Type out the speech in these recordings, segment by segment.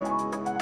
Thank you.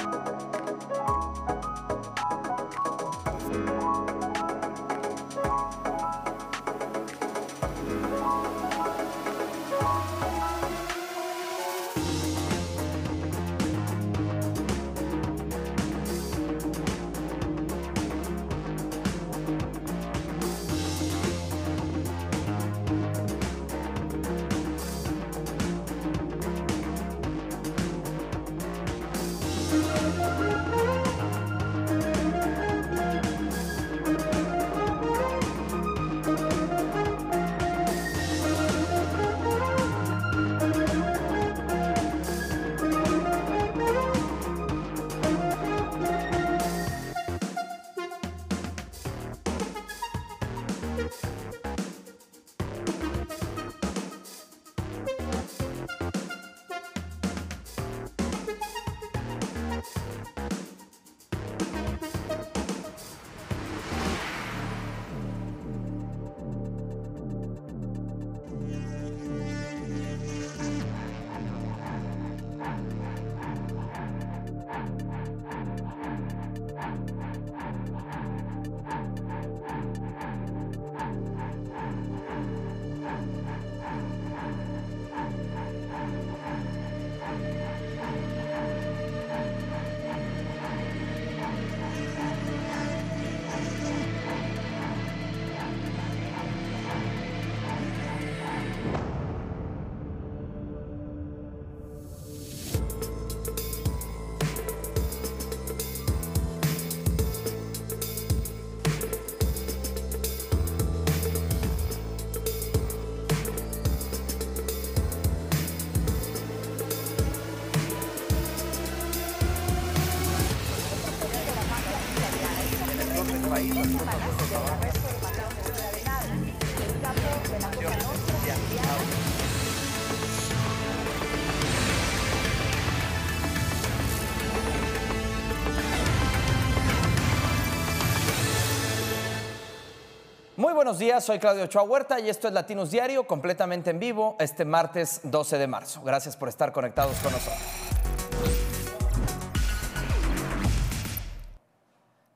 Muy buenos días, soy Claudio Ochoa Huerta y esto es Latinos Diario, completamente en vivo, este martes 12 de marzo. Gracias por estar conectados con nosotros.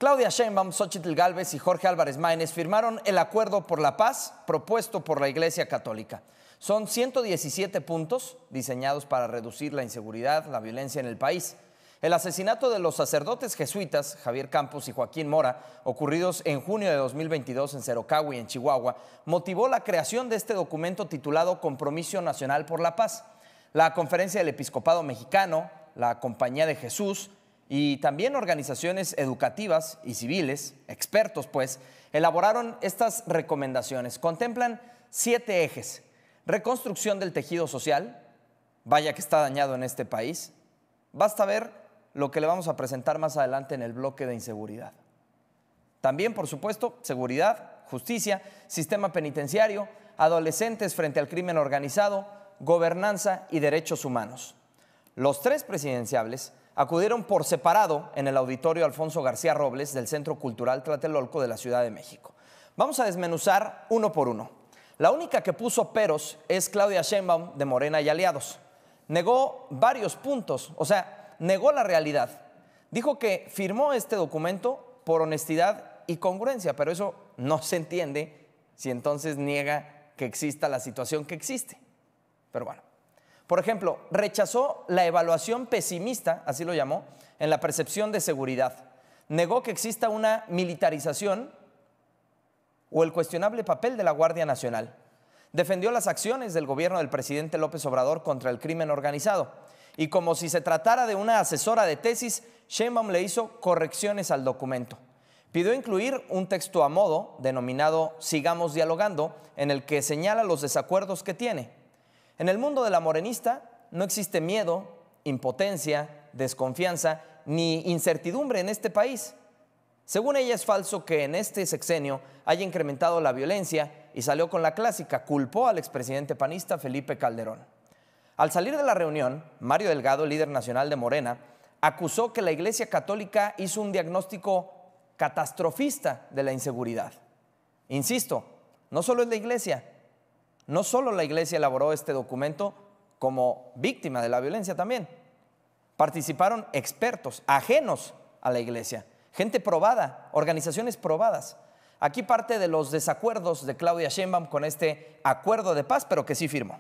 Claudia Sheinbaum, Xochitl Gálvez y Jorge Álvarez Maínez firmaron el acuerdo por la paz propuesto por la Iglesia Católica. Son 117 puntos diseñados para reducir la inseguridad, la violencia en el país. El asesinato de los sacerdotes jesuitas Javier Campos y Joaquín Mora, ocurridos en junio de 2022 en Cerocagua y en Chihuahua, motivó la creación de este documento titulado Compromiso Nacional por la Paz. La Conferencia del Episcopado Mexicano, la Compañía de Jesús, y también organizaciones educativas y civiles, expertos pues, elaboraron estas recomendaciones. Contemplan siete ejes. Reconstrucción del tejido social, vaya que está dañado en este país. Basta ver lo que le vamos a presentar más adelante en el bloque de inseguridad. También, por supuesto, seguridad, justicia, sistema penitenciario, adolescentes frente al crimen organizado, gobernanza y derechos humanos. Los tres presidenciables acudieron por separado en el auditorio Alfonso García Robles del Centro Cultural Tlatelolco de la Ciudad de México. Vamos a desmenuzar uno por uno. La única que puso peros es Claudia Sheinbaum de Morena y Aliados. Negó varios puntos, o sea, negó la realidad. Dijo que firmó este documento por honestidad y congruencia, pero eso no se entiende si entonces niega que exista la situación que existe. Pero bueno, por ejemplo, rechazó la evaluación pesimista, así lo llamó, en la percepción de seguridad. Negó que exista una militarización o el cuestionable papel de la Guardia Nacional. Defendió las acciones del gobierno del presidente López Obrador contra el crimen organizado. Y como si se tratara de una asesora de tesis, Shemam le hizo correcciones al documento. Pidió incluir un texto a modo denominado Sigamos dialogando, en el que señala los desacuerdos que tiene en el mundo de la morenista no existe miedo, impotencia, desconfianza ni incertidumbre en este país. Según ella es falso que en este sexenio haya incrementado la violencia y salió con la clásica, culpó al expresidente panista Felipe Calderón. Al salir de la reunión, Mario Delgado, líder nacional de Morena, acusó que la Iglesia Católica hizo un diagnóstico catastrofista de la inseguridad. Insisto, no solo es la Iglesia, no solo la iglesia elaboró este documento como víctima de la violencia también. Participaron expertos, ajenos a la iglesia, gente probada, organizaciones probadas. Aquí parte de los desacuerdos de Claudia Sheinbaum con este acuerdo de paz, pero que sí firmó.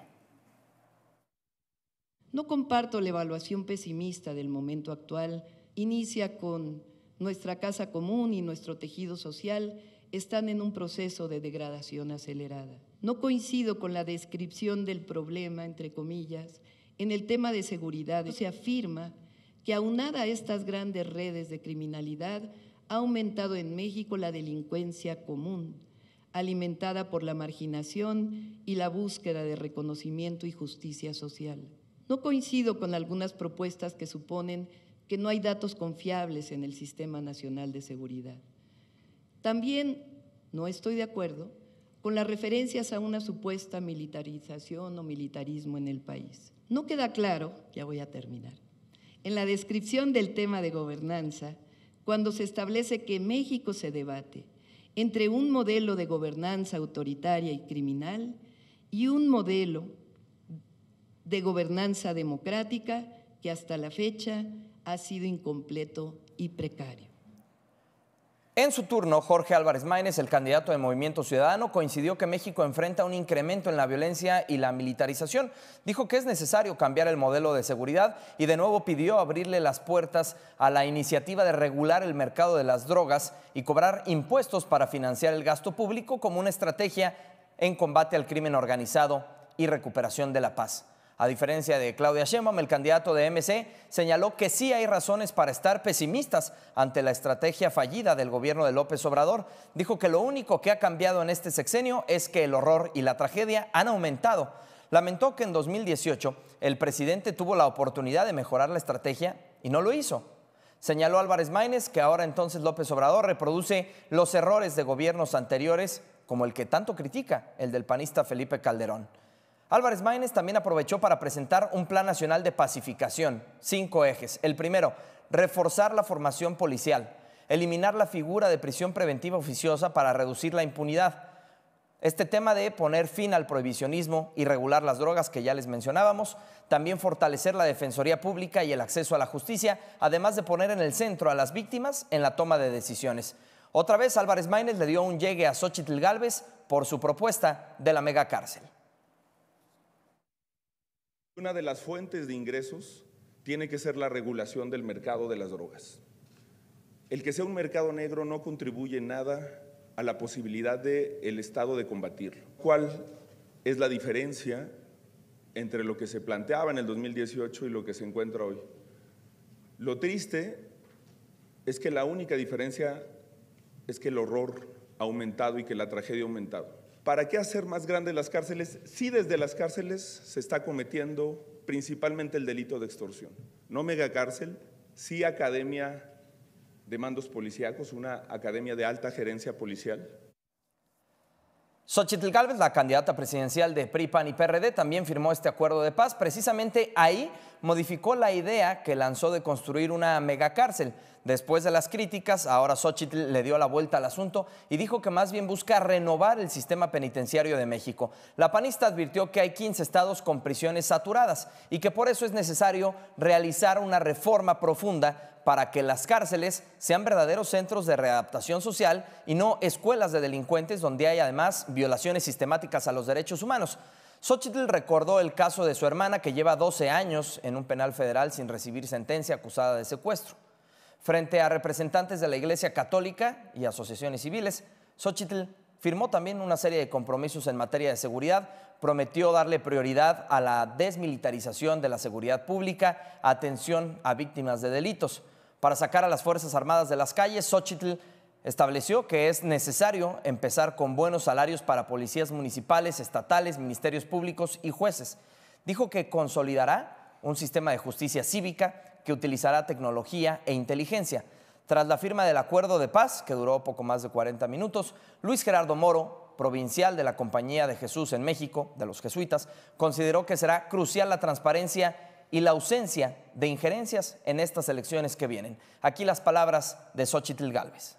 No comparto la evaluación pesimista del momento actual. Inicia con nuestra casa común y nuestro tejido social están en un proceso de degradación acelerada. No coincido con la descripción del problema, entre comillas, en el tema de seguridad. Se afirma que aunada a estas grandes redes de criminalidad, ha aumentado en México la delincuencia común, alimentada por la marginación y la búsqueda de reconocimiento y justicia social. No coincido con algunas propuestas que suponen que no hay datos confiables en el Sistema Nacional de Seguridad. También no estoy de acuerdo con las referencias a una supuesta militarización o militarismo en el país. No queda claro, ya voy a terminar, en la descripción del tema de gobernanza, cuando se establece que México se debate entre un modelo de gobernanza autoritaria y criminal y un modelo de gobernanza democrática que hasta la fecha ha sido incompleto y precario. En su turno, Jorge Álvarez Maínez, el candidato de Movimiento Ciudadano, coincidió que México enfrenta un incremento en la violencia y la militarización. Dijo que es necesario cambiar el modelo de seguridad y de nuevo pidió abrirle las puertas a la iniciativa de regular el mercado de las drogas y cobrar impuestos para financiar el gasto público como una estrategia en combate al crimen organizado y recuperación de la paz. A diferencia de Claudia Sheinbaum, el candidato de MC señaló que sí hay razones para estar pesimistas ante la estrategia fallida del gobierno de López Obrador. Dijo que lo único que ha cambiado en este sexenio es que el horror y la tragedia han aumentado. Lamentó que en 2018 el presidente tuvo la oportunidad de mejorar la estrategia y no lo hizo. Señaló Álvarez Maínez que ahora entonces López Obrador reproduce los errores de gobiernos anteriores como el que tanto critica, el del panista Felipe Calderón. Álvarez Maínez también aprovechó para presentar un plan nacional de pacificación, cinco ejes. El primero, reforzar la formación policial, eliminar la figura de prisión preventiva oficiosa para reducir la impunidad. Este tema de poner fin al prohibicionismo y regular las drogas que ya les mencionábamos, también fortalecer la defensoría pública y el acceso a la justicia, además de poner en el centro a las víctimas en la toma de decisiones. Otra vez Álvarez Maínez le dio un llegue a Xochitl Galvez por su propuesta de la megacárcel. Una de las fuentes de ingresos tiene que ser la regulación del mercado de las drogas. El que sea un mercado negro no contribuye nada a la posibilidad del el Estado de combatirlo. ¿Cuál es la diferencia entre lo que se planteaba en el 2018 y lo que se encuentra hoy? Lo triste es que la única diferencia es que el horror ha aumentado y que la tragedia ha aumentado. ¿Para qué hacer más grandes las cárceles si desde las cárceles se está cometiendo principalmente el delito de extorsión? No megacárcel, sí academia de mandos policíacos, una academia de alta gerencia policial. Xochitl Gálvez, la candidata presidencial de PRI, PAN y PRD, también firmó este acuerdo de paz. Precisamente ahí modificó la idea que lanzó de construir una megacárcel. Después de las críticas, ahora Xochitl le dio la vuelta al asunto y dijo que más bien busca renovar el sistema penitenciario de México. La panista advirtió que hay 15 estados con prisiones saturadas y que por eso es necesario realizar una reforma profunda para que las cárceles sean verdaderos centros de readaptación social y no escuelas de delincuentes donde hay además violaciones sistemáticas a los derechos humanos. Xochitl recordó el caso de su hermana que lleva 12 años en un penal federal sin recibir sentencia acusada de secuestro. Frente a representantes de la Iglesia Católica y asociaciones civiles, Xochitl firmó también una serie de compromisos en materia de seguridad, prometió darle prioridad a la desmilitarización de la seguridad pública, atención a víctimas de delitos. Para sacar a las Fuerzas Armadas de las calles, Xochitl estableció que es necesario empezar con buenos salarios para policías municipales, estatales, ministerios públicos y jueces. Dijo que consolidará un sistema de justicia cívica que utilizará tecnología e inteligencia. Tras la firma del acuerdo de paz, que duró poco más de 40 minutos, Luis Gerardo Moro, provincial de la Compañía de Jesús en México, de los jesuitas, consideró que será crucial la transparencia y la ausencia de injerencias en estas elecciones que vienen. Aquí las palabras de Xochitl Galvez.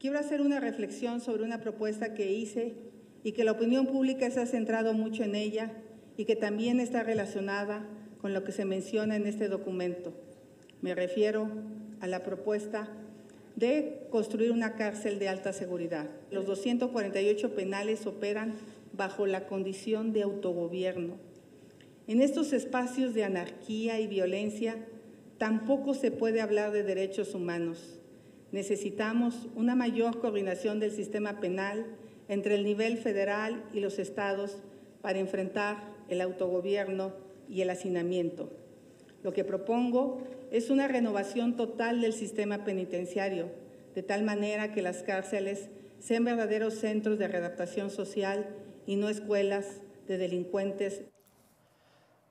Quiero hacer una reflexión sobre una propuesta que hice y que la opinión pública se ha centrado mucho en ella y que también está relacionada con lo que se menciona en este documento. Me refiero a la propuesta de construir una cárcel de alta seguridad. Los 248 penales operan bajo la condición de autogobierno. En estos espacios de anarquía y violencia tampoco se puede hablar de derechos humanos. Necesitamos una mayor coordinación del sistema penal entre el nivel federal y los estados para enfrentar el autogobierno y el hacinamiento. Lo que propongo es una renovación total del sistema penitenciario, de tal manera que las cárceles sean verdaderos centros de readaptación social y no escuelas de delincuentes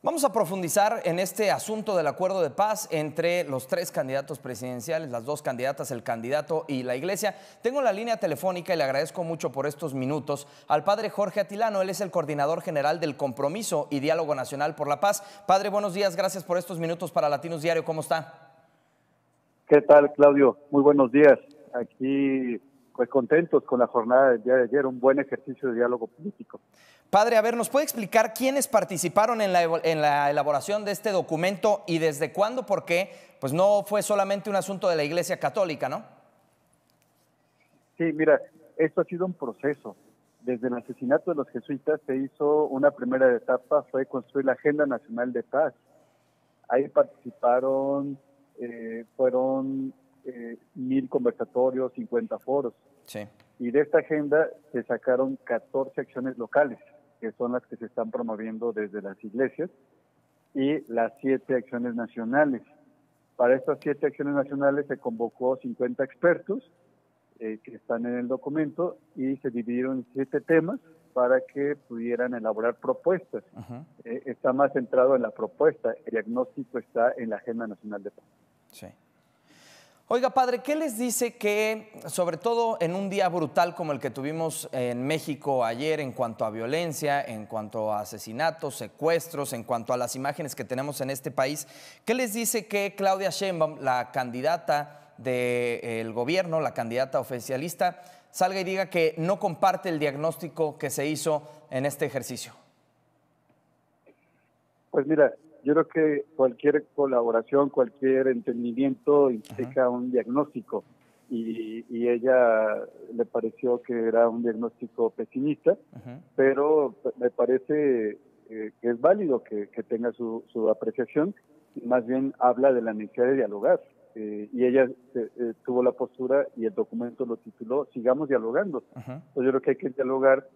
Vamos a profundizar en este asunto del acuerdo de paz entre los tres candidatos presidenciales, las dos candidatas, el candidato y la iglesia. Tengo la línea telefónica y le agradezco mucho por estos minutos al padre Jorge Atilano. Él es el coordinador general del Compromiso y Diálogo Nacional por la Paz. Padre, buenos días. Gracias por estos minutos para Latinos Diario. ¿Cómo está? ¿Qué tal, Claudio? Muy buenos días. Aquí pues contentos con la jornada del día de ayer, un buen ejercicio de diálogo político. Padre, a ver, ¿nos puede explicar quiénes participaron en la, en elaboración de este documento y desde cuándo? por qué? pues no fue solamente un asunto de la Iglesia Católica, ¿no? Sí, mira, esto ha sido un proceso. Desde el asesinato de los jesuitas se hizo una primera etapa, fue construir la Agenda Nacional de Paz. Ahí participaron, eh, fueron eh, mil conversatorios, 50 foros. Sí. Y de esta agenda se sacaron 14 acciones locales, que son las que se están promoviendo desde las iglesias, y las siete acciones nacionales. Para estas siete acciones nacionales se convocó 50 expertos eh, que están en el documento y se dividieron en siete temas para que pudieran elaborar propuestas. Eh, está más centrado en la propuesta, el diagnóstico está en la Agenda Nacional de Paz. Sí. Oiga, padre, ¿qué les dice que, sobre todo en un día brutal como el que tuvimos en México ayer en cuanto a violencia, en cuanto a asesinatos, secuestros, en cuanto a las imágenes que tenemos en este país, qué les dice que Claudia Sheinbaum, la candidata del gobierno, la candidata oficialista, salga y diga que no comparte el diagnóstico que se hizo en este ejercicio? Pues mira, yo creo que cualquier colaboración, cualquier entendimiento implica un diagnóstico y, y, ella le pareció que era un diagnóstico pesimista, pero me parece eh, que es válido que, tenga su, su, apreciación, más bien habla de la necesidad de dialogar. Eh, y ella eh, tuvo la postura y el documento lo tituló Sigamos dialogando. Entonces yo creo que hay que dialogar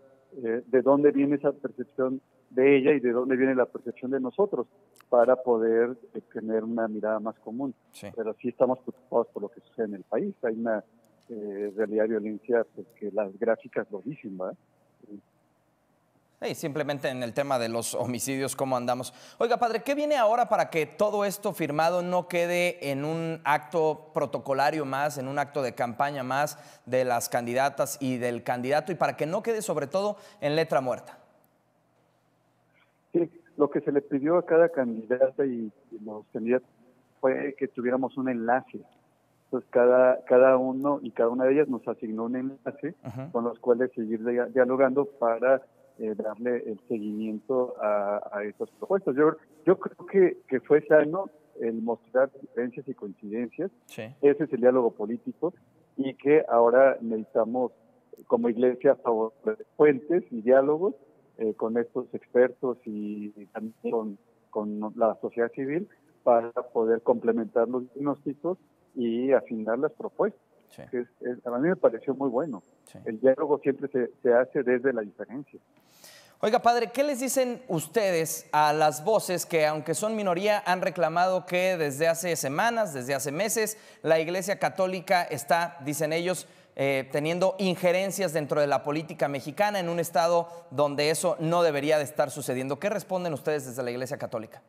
eh, de dónde viene esa percepción de ella y de dónde viene la percepción de nosotros para poder eh, tener una mirada más común. Pero sí estamos preocupados por lo que sucede en el país. Hay una eh, realidad de violencia porque pues, las gráficas lo dicen, ¿verdad? Y simplemente en el tema de los homicidios, cómo andamos. Oiga, padre, ¿qué viene ahora para que todo esto firmado no quede en un acto protocolario más, en un acto de campaña más de las candidatas y del candidato y para que no quede sobre todo en letra muerta? Sí, lo que se le pidió a cada candidata y, los candidatos fue que tuviéramos un enlace. Entonces cada, cada uno y cada una de ellas nos asignó un enlace con los cuales seguir dialogando para eh, darle el seguimiento a, a estas propuestas. Yo, creo que, fue sano el mostrar diferencias y coincidencias. Ese es el diálogo político y que ahora necesitamos como iglesia favorecer fuentes y diálogos eh, con estos expertos y, también con, la sociedad civil para poder complementar los diagnósticos y afinar las propuestas. a mí me pareció muy bueno. El diálogo siempre se hace desde la diferencia. Oiga, padre, ¿qué les dicen ustedes a las voces que, aunque son minoría, han reclamado que desde hace semanas, desde hace meses, la Iglesia Católica está, dicen ellos, eh, teniendo injerencias dentro de la política mexicana en un estado donde eso no debería de estar sucediendo? ¿Qué responden ustedes desde la Iglesia Católica?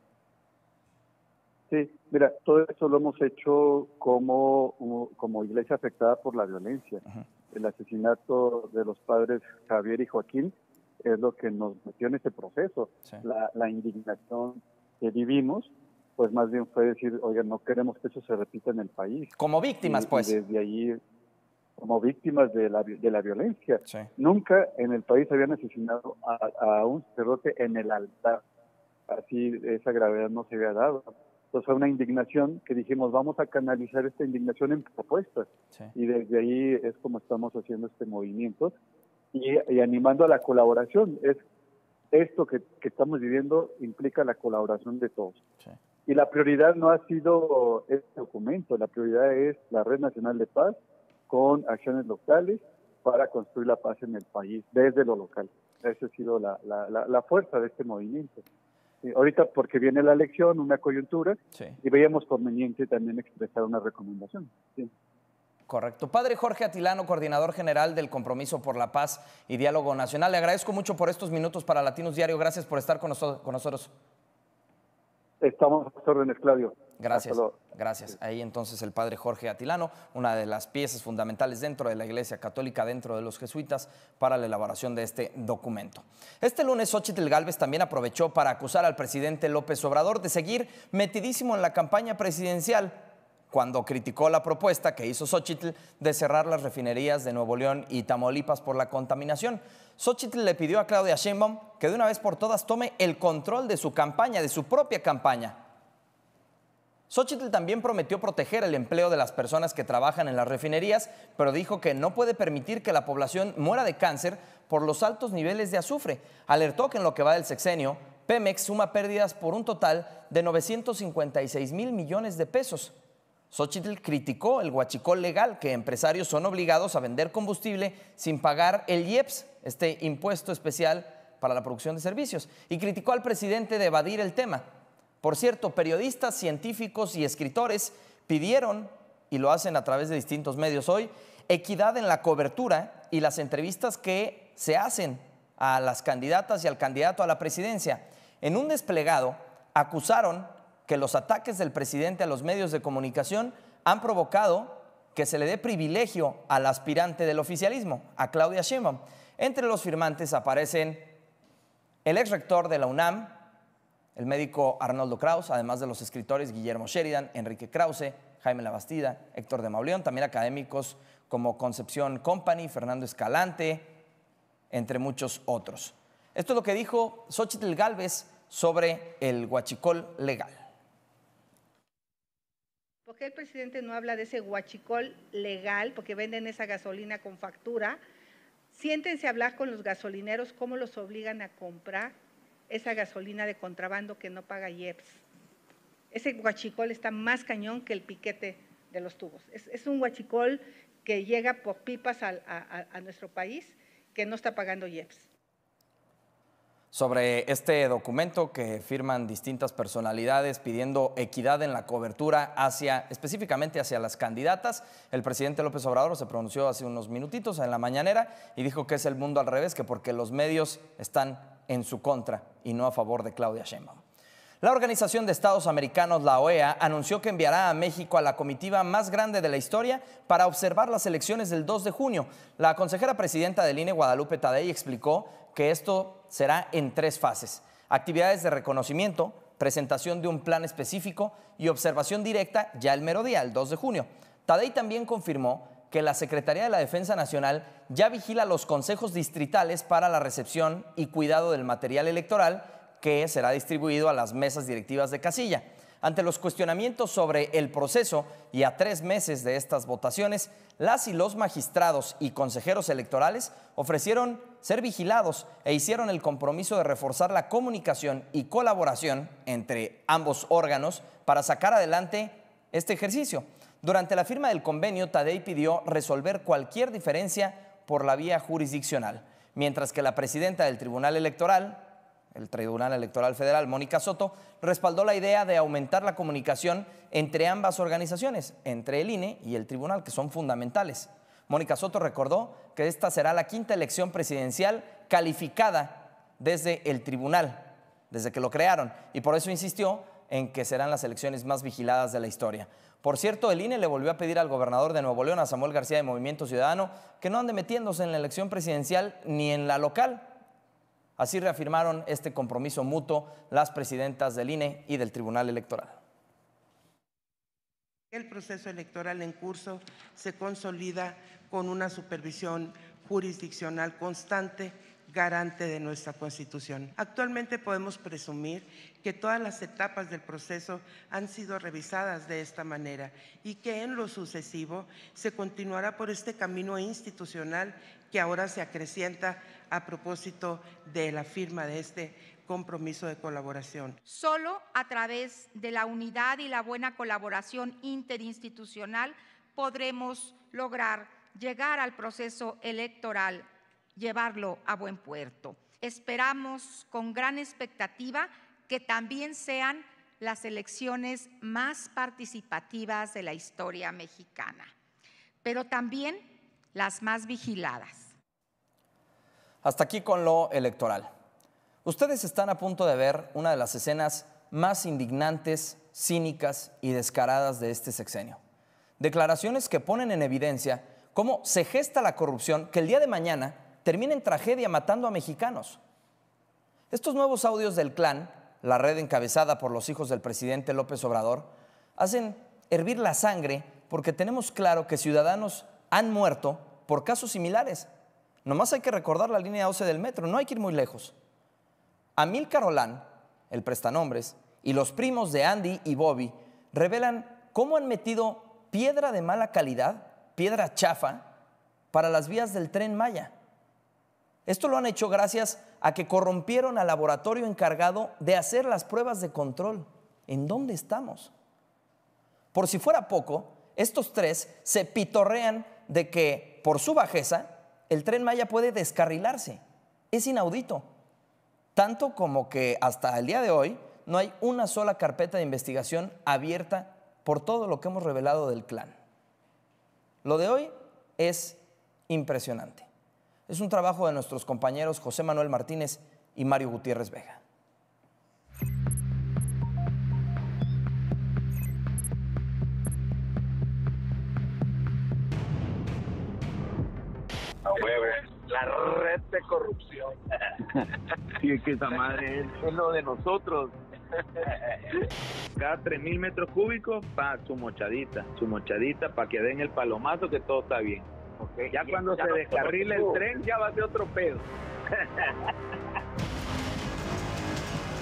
Sí, mira, todo eso lo hemos hecho como, como iglesia afectada por la violencia. El asesinato de los padres Javier y Joaquín es lo que nos metió en este proceso. La, indignación que vivimos, pues más bien fue decir, oye, no queremos que eso se repita en el país. Como víctimas, pues. desde allí, como víctimas de la, de la violencia. Nunca en el país habían asesinado a, un sacerdote en el altar. Así esa gravedad no se había dado. Entonces fue una indignación que dijimos, vamos a canalizar esta indignación en propuestas. Y desde ahí es como estamos haciendo este movimiento y, animando a la colaboración. Es esto que, estamos viviendo implica la colaboración de todos. Y la prioridad no ha sido este documento, la prioridad es la Red Nacional de Paz con acciones locales para construir la paz en el país, desde lo local. Esa ha sido la, la, la, fuerza de este movimiento. ahorita porque viene la elección, una coyuntura, y veíamos conveniente también expresar una recomendación. Correcto. Padre Jorge Atilano, coordinador general del Compromiso por la Paz y Diálogo Nacional, le agradezco mucho por estos minutos para Latinos Diario. Gracias por estar con, nosotros. Estamos a sus Claudio. Gracias. Gracias. Ahí entonces el padre Jorge Atilano, una de las piezas fundamentales dentro de la Iglesia Católica, dentro de los jesuitas, para la elaboración de este documento. Este lunes, Xochitl Galvez también aprovechó para acusar al presidente López Obrador de seguir metidísimo en la campaña presidencial cuando criticó la propuesta que hizo Xochitl de cerrar las refinerías de Nuevo León y Tamaulipas por la contaminación. Xochitl le pidió a Claudia Sheinbaum que de una vez por todas tome el control de su campaña, de su propia campaña. Xochitl también prometió proteger el empleo de las personas que trabajan en las refinerías, pero dijo que no puede permitir que la población muera de cáncer por los altos niveles de azufre. Alertó que en lo que va del sexenio, Pemex suma pérdidas por un total de 956 mil millones de pesos. Xochitl criticó el huachicol legal que empresarios son obligados a vender combustible sin pagar el IEPS, este impuesto especial para la producción de servicios, y criticó al presidente de evadir el tema. Por cierto, periodistas, científicos y escritores pidieron, y lo hacen a través de distintos medios hoy, equidad en la cobertura y las entrevistas que se hacen a las candidatas y al candidato a la presidencia. En un desplegado acusaron que los ataques del presidente a los medios de comunicación han provocado que se le dé privilegio al aspirante del oficialismo, a Claudia Sheinbaum. Entre los firmantes aparecen el ex rector de la UNAM, el médico Arnoldo Kraus, además de los escritores Guillermo Sheridan, Enrique Krause, Jaime Labastida, Héctor de Mauleón, también académicos como Concepción Company, Fernando Escalante, entre muchos otros. Esto es lo que dijo Xochitl Galvez sobre el guachicol legal. ¿Por qué el presidente no habla de ese guachicol legal? Porque venden esa gasolina con factura. Siéntense a hablar con los gasolineros cómo los obligan a comprar esa gasolina de contrabando que no paga IEPS. Ese guachicol está más cañón que el piquete de los tubos. Es, un guachicol que llega por pipas a, a nuestro país que no está pagando IEPS sobre este documento que firman distintas personalidades pidiendo equidad en la cobertura hacia específicamente hacia las candidatas. El presidente López Obrador se pronunció hace unos minutitos en la mañanera y dijo que es el mundo al revés, que porque los medios están en su contra y no a favor de Claudia Sheinbaum. La Organización de Estados Americanos, la OEA, anunció que enviará a México a la comitiva más grande de la historia para observar las elecciones del 2 de junio. La consejera presidenta del INE, Guadalupe Tadei, explicó que esto será en tres fases. Actividades de reconocimiento, presentación de un plan específico y observación directa ya el mero día, el 2 de junio. Tadei también confirmó que la Secretaría de la Defensa Nacional ya vigila los consejos distritales para la recepción y cuidado del material electoral que será distribuido a las mesas directivas de casilla. Ante los cuestionamientos sobre el proceso y a tres meses de estas votaciones, las y los magistrados y consejeros electorales ofrecieron ser vigilados e hicieron el compromiso de reforzar la comunicación y colaboración entre ambos órganos para sacar adelante este ejercicio. Durante la firma del convenio, Tadei pidió resolver cualquier diferencia por la vía jurisdiccional, mientras que la presidenta del Tribunal Electoral, el Tribunal Electoral Federal, Mónica Soto, respaldó la idea de aumentar la comunicación entre ambas organizaciones, entre el INE y el Tribunal, que son fundamentales. Mónica Soto recordó que esta será la quinta elección presidencial calificada desde el Tribunal, desde que lo crearon, y por eso insistió en que serán las elecciones más vigiladas de la historia. Por cierto, el INE le volvió a pedir al gobernador de Nuevo León, a Samuel García de Movimiento Ciudadano, que no ande metiéndose en la elección presidencial ni en la local, Así reafirmaron este compromiso mutuo las presidentas del INE y del Tribunal Electoral. El proceso electoral en curso se consolida con una supervisión jurisdiccional constante garante de nuestra Constitución. Actualmente podemos presumir que todas las etapas del proceso han sido revisadas de esta manera y que en lo sucesivo se continuará por este camino institucional que ahora se acrecienta a propósito de la firma de este compromiso de colaboración. Solo a través de la unidad y la buena colaboración interinstitucional podremos lograr llegar al proceso electoral, llevarlo a buen puerto. Esperamos con gran expectativa que también sean las elecciones más participativas de la historia mexicana, pero también las más vigiladas hasta aquí con lo electoral. Ustedes están a punto de ver una de las escenas más indignantes, cínicas y descaradas de este sexenio. Declaraciones que ponen en evidencia cómo se gesta la corrupción que el día de mañana termina en tragedia matando a mexicanos. Estos nuevos audios del clan, la red encabezada por los hijos del presidente López Obrador, hacen hervir la sangre porque tenemos claro que ciudadanos han muerto por casos similares Nomás hay que recordar la línea 12 del metro, no hay que ir muy lejos. Amil carolán el prestanombres, y los primos de Andy y Bobby revelan cómo han metido piedra de mala calidad, piedra chafa, para las vías del tren Maya. Esto lo han hecho gracias a que corrompieron al laboratorio encargado de hacer las pruebas de control. ¿En dónde estamos? Por si fuera poco, estos tres se pitorrean de que, por su bajeza, el tren Maya puede descarrilarse. Es inaudito. Tanto como que hasta el día de hoy no hay una sola carpeta de investigación abierta por todo lo que hemos revelado del clan. Lo de hoy es impresionante. Es un trabajo de nuestros compañeros José Manuel Martínez y Mario Gutiérrez Vega. La red de corrupción. sí, es que esa madre es, lo de nosotros. Cada 3000 metros cúbicos, pa, su mochadita, su mochadita, para que den el palomazo que todo está bien. ya cuando se descarrile el tren, ya va a ser otro pedo.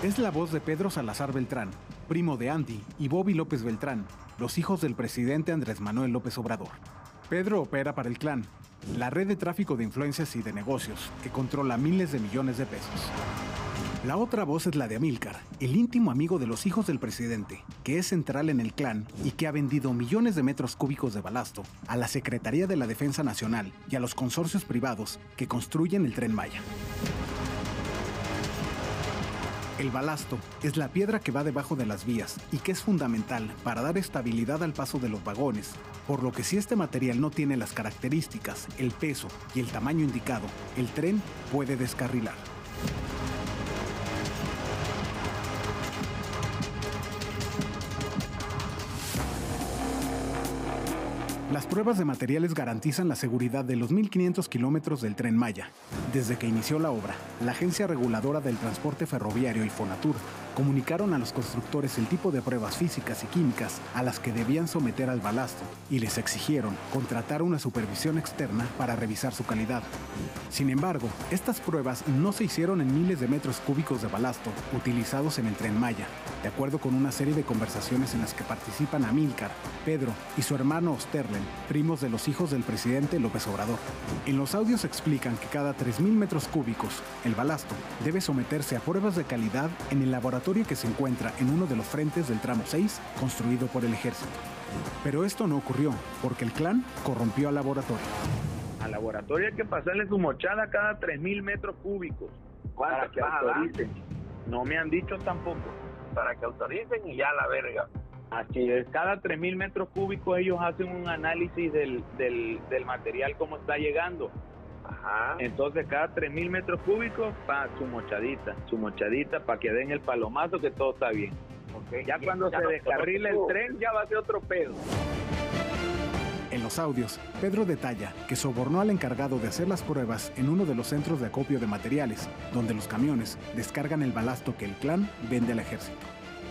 Es la voz de Pedro Salazar Beltrán, primo de Andy y Bobby López Beltrán, los hijos del presidente Andrés Manuel López Obrador. Pedro opera para el clan, la red de tráfico de influencias y de negocios, que controla miles de millones de pesos. La otra voz es la de Amílcar, el íntimo amigo de los hijos del presidente, que es central en el clan y que ha vendido millones de metros cúbicos de balasto a la Secretaría de la Defensa Nacional y a los consorcios privados que construyen el tren Maya. El balasto es la piedra que va debajo de las vías y que es fundamental para dar estabilidad al paso de los vagones, por lo que si este material no tiene las características, el peso y el tamaño indicado, el tren puede descarrilar. Las pruebas de materiales garantizan la seguridad de los 1.500 kilómetros del tren Maya. Desde que inició la obra, la Agencia Reguladora del Transporte Ferroviario y Fonatur comunicaron a los constructores el tipo de pruebas físicas y químicas a las que debían someter al balasto y les exigieron contratar una supervisión externa para revisar su calidad. Sin embargo, estas pruebas no se hicieron en miles de metros cúbicos de balasto utilizados en el tren Maya, de acuerdo con una serie de conversaciones en las que participan Amílcar, Pedro y su hermano Osterlen, primos de los hijos del presidente López Obrador. En los audios explican que cada 3.000 metros cúbicos, el balasto debe someterse a pruebas de calidad en el laboratorio que se encuentra en uno de los frentes del tramo 6 construido por el ejército. Pero esto no ocurrió porque el clan corrompió al laboratorio. Al laboratorio hay que pasarle su mochada cada 3.000 metros cúbicos. para que autoricen? No me han dicho tampoco para que autoricen y ya la verga. Así es, cada 3.000 metros cúbicos ellos hacen un análisis del, material, como está llegando. Ajá. Entonces cada 3.000 metros cúbicos, pa, su mochadita, su mochadita para que den el palomazo que todo está bien. Okay. Ya cuando se descarrile el tren ya va a ser otro pedo. En los audios, Pedro detalla que sobornó al encargado de hacer las pruebas en uno de los centros de acopio de materiales, donde los camiones descargan el balasto que el clan vende al ejército.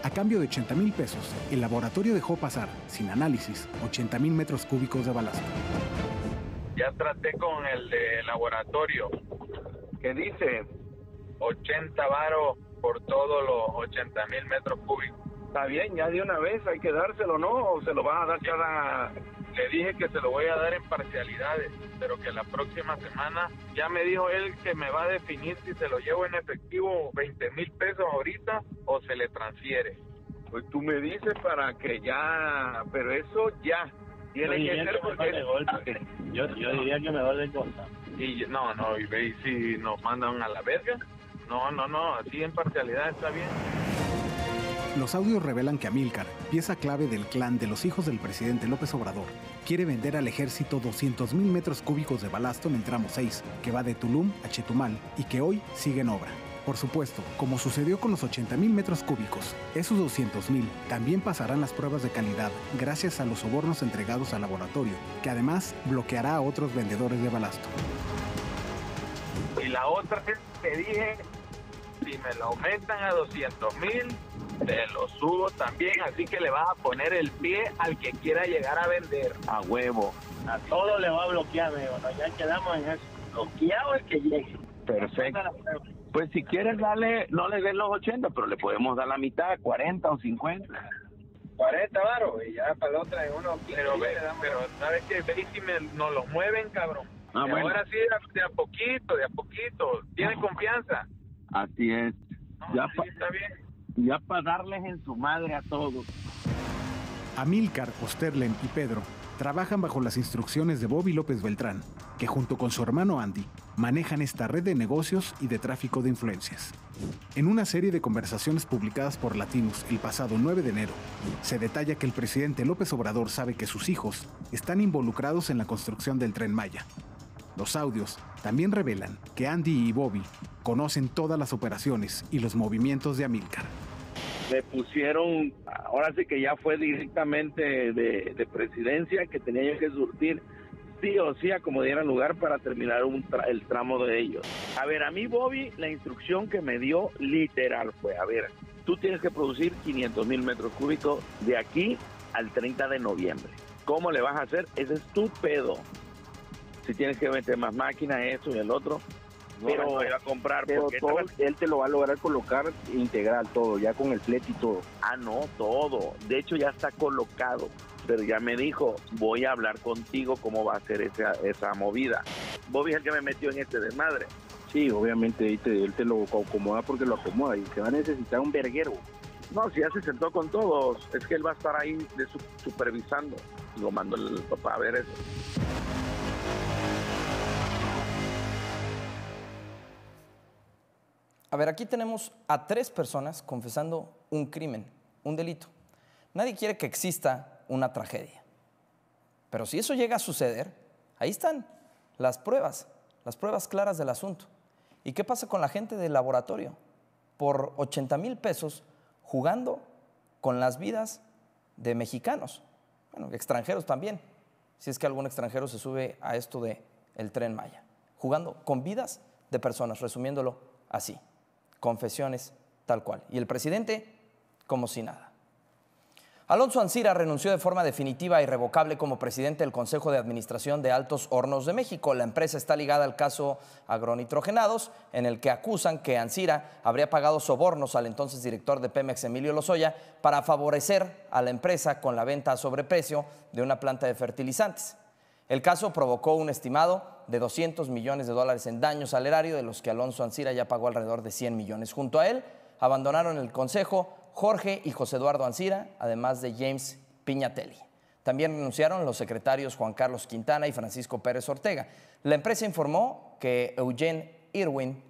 A cambio de 80 mil pesos, el laboratorio dejó pasar, sin análisis, 80 mil metros cúbicos de balasto. Ya traté con el de laboratorio, que dice 80 varos por todos los 80 mil metros cúbicos. Está bien, ya de una vez hay que dárselo, ¿no? ¿O se lo van a dar cada le dije que se lo voy a dar en parcialidades, pero que la próxima semana ya me dijo él que me va a definir si se lo llevo en efectivo 20 mil pesos ahorita o se le transfiere. Pues tú me dices para que ya, pero eso ya. Tiene que ser porque... Ah, yo, yo diría que me va el no, no, y, veis si nos mandan a la verga. No, no, no, así en parcialidad está bien. Los audios revelan que Amílcar, pieza clave del clan de los hijos del presidente López Obrador, quiere vender al ejército 200.000 metros cúbicos de balasto en el tramo 6, que va de Tulum a Chetumal y que hoy sigue en obra. Por supuesto, como sucedió con los 80.000 metros cúbicos, esos 200.000 también pasarán las pruebas de calidad gracias a los sobornos entregados al laboratorio, que además bloqueará a otros vendedores de balasto. Y la otra te dije, si me lo aumentan a 200.000, te lo subo también, así que le vas a poner el pie al que quiera llegar a vender. A huevo. A todo le va a bloquear, amigo. ¿no? Ya quedamos en eso. Bloqueado el que llegue. Perfecto. Pues si quieres darle no le den los 80, pero le podemos dar la mitad, 40 o 50. 40 varo y ya para el otro es uno. Pero, ve, pero sabes que veis si me, nos lo mueven, cabrón. Ah, ahora sí, de a poquito, de a poquito. tienen ah. confianza? Así es. ya está bien y ya para darles en su madre a todos. Amílcar, Osterlen y Pedro trabajan bajo las instrucciones de Bobby López Beltrán, que junto con su hermano Andy manejan esta red de negocios y de tráfico de influencias. En una serie de conversaciones publicadas por Latinos el pasado 9 de enero, se detalla que el presidente López Obrador sabe que sus hijos están involucrados en la construcción del tren Maya. Los audios también revelan que Andy y Bobby conocen todas las operaciones y los movimientos de Amílcar. Me pusieron, ahora sí que ya fue directamente de, presidencia que tenía yo que surtir sí o sí a como diera lugar para terminar el tramo de ellos. A ver, a mí Bobby la instrucción que me dio literal fue, a ver, tú tienes que producir 500 mil metros cúbicos de aquí al 30 de noviembre. ¿Cómo le vas a hacer? Ese es estúpido. Si tienes que meter más máquinas, eso y el otro pero, comprar pero él te lo va a lograr colocar integral todo, ya con el flete y todo. Ah, no, todo. De hecho, ya está colocado. Pero ya me dijo, voy a hablar contigo cómo va a ser esa, esa movida. vos es el que me metió en este desmadre. Sí, obviamente, él te lo acomoda porque lo acomoda y se va a necesitar un verguero. No, si ya se sentó con todos, es que él va a estar ahí de supervisando. Lo mando el papá a ver eso. A ver, aquí tenemos a tres personas confesando un crimen, un delito. Nadie quiere que exista una tragedia. Pero si eso llega a suceder, ahí están las pruebas, las pruebas claras del asunto. ¿Y qué pasa con la gente del laboratorio? Por 80 mil pesos jugando con las vidas de mexicanos, bueno, extranjeros también, si es que algún extranjero se sube a esto de el tren Maya, jugando con vidas de personas, resumiéndolo así confesiones tal cual. Y el presidente, como si nada. Alonso Ancira renunció de forma definitiva e irrevocable como presidente del Consejo de Administración de Altos Hornos de México. La empresa está ligada al caso agronitrogenados, en el que acusan que Ancira habría pagado sobornos al entonces director de Pemex, Emilio Lozoya, para favorecer a la empresa con la venta a sobreprecio de una planta de fertilizantes. El caso provocó un estimado de 200 millones de dólares en daños al erario, de los que Alonso Ancira ya pagó alrededor de 100 millones. Junto a él abandonaron el Consejo Jorge y José Eduardo Ancira, además de James Piñatelli. También renunciaron los secretarios Juan Carlos Quintana y Francisco Pérez Ortega. La empresa informó que Eugene Irwin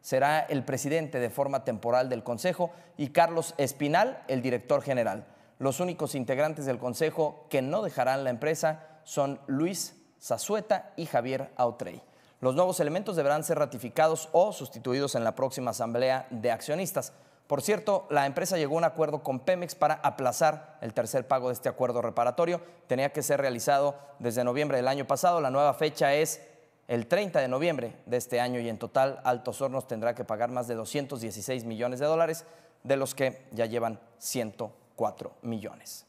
será el presidente de forma temporal del Consejo y Carlos Espinal el director general. Los únicos integrantes del Consejo que no dejarán la empresa son Luis Sasueta y Javier Autrey. Los nuevos elementos deberán ser ratificados o sustituidos en la próxima asamblea de accionistas. Por cierto, la empresa llegó a un acuerdo con Pemex para aplazar el tercer pago de este acuerdo reparatorio. Tenía que ser realizado desde noviembre del año pasado. La nueva fecha es el 30 de noviembre de este año y en total Altos Hornos tendrá que pagar más de 216 millones de dólares, de los que ya llevan 104 millones.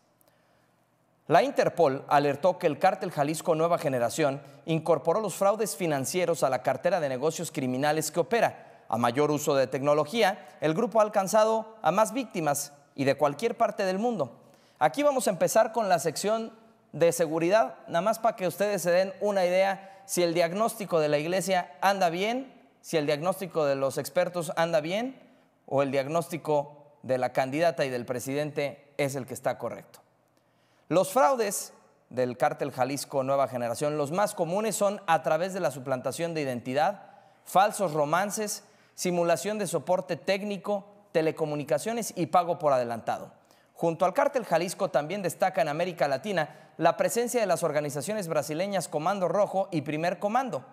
La Interpol alertó que el cártel Jalisco Nueva Generación incorporó los fraudes financieros a la cartera de negocios criminales que opera. A mayor uso de tecnología, el grupo ha alcanzado a más víctimas y de cualquier parte del mundo. Aquí vamos a empezar con la sección de seguridad, nada más para que ustedes se den una idea si el diagnóstico de la iglesia anda bien, si el diagnóstico de los expertos anda bien o el diagnóstico de la candidata y del presidente es el que está correcto. Los fraudes del cártel Jalisco Nueva Generación, los más comunes son a través de la suplantación de identidad, falsos romances, simulación de soporte técnico, telecomunicaciones y pago por adelantado. Junto al cártel Jalisco también destaca en América Latina la presencia de las organizaciones brasileñas Comando Rojo y Primer Comando.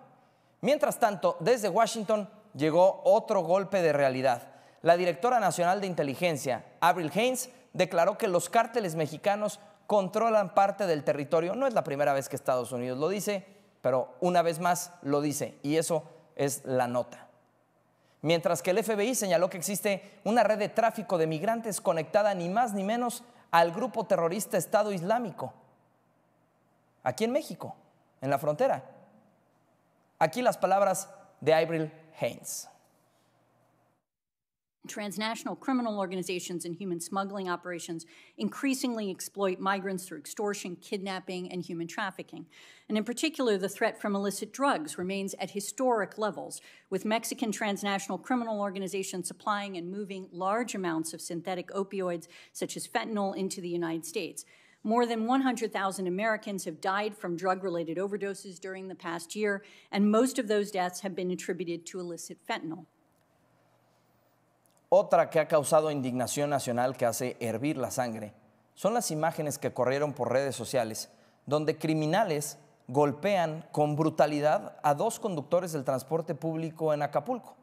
Mientras tanto, desde Washington llegó otro golpe de realidad. La directora nacional de inteligencia, Avril Haynes, declaró que los cárteles mexicanos controlan parte del territorio. No es la primera vez que Estados Unidos lo dice, pero una vez más lo dice y eso es la nota. Mientras que el FBI señaló que existe una red de tráfico de migrantes conectada ni más ni menos al grupo terrorista Estado Islámico, aquí en México, en la frontera. Aquí las palabras de Avril Haynes. Transnational criminal organizations and human smuggling operations increasingly exploit migrants through extortion, kidnapping, and human trafficking. And in particular, the threat from illicit drugs remains at historic levels, with Mexican transnational criminal organizations supplying and moving large amounts of synthetic opioids, such as fentanyl, into the United States. More than 100,000 Americans have died from drug related overdoses during the past year, and most of those deaths have been attributed to illicit fentanyl. Otra que ha causado indignación nacional que hace hervir la sangre son las imágenes que corrieron por redes sociales, donde criminales golpean con brutalidad a dos conductores del transporte público en Acapulco.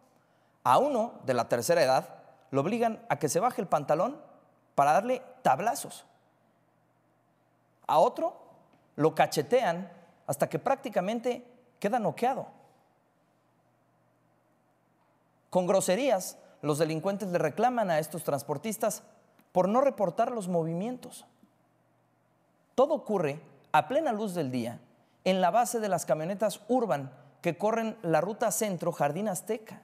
A uno de la tercera edad lo obligan a que se baje el pantalón para darle tablazos. A otro lo cachetean hasta que prácticamente queda noqueado. Con groserías los delincuentes le reclaman a estos transportistas por no reportar los movimientos. Todo ocurre a plena luz del día en la base de las camionetas urban que corren la ruta centro Jardín Azteca.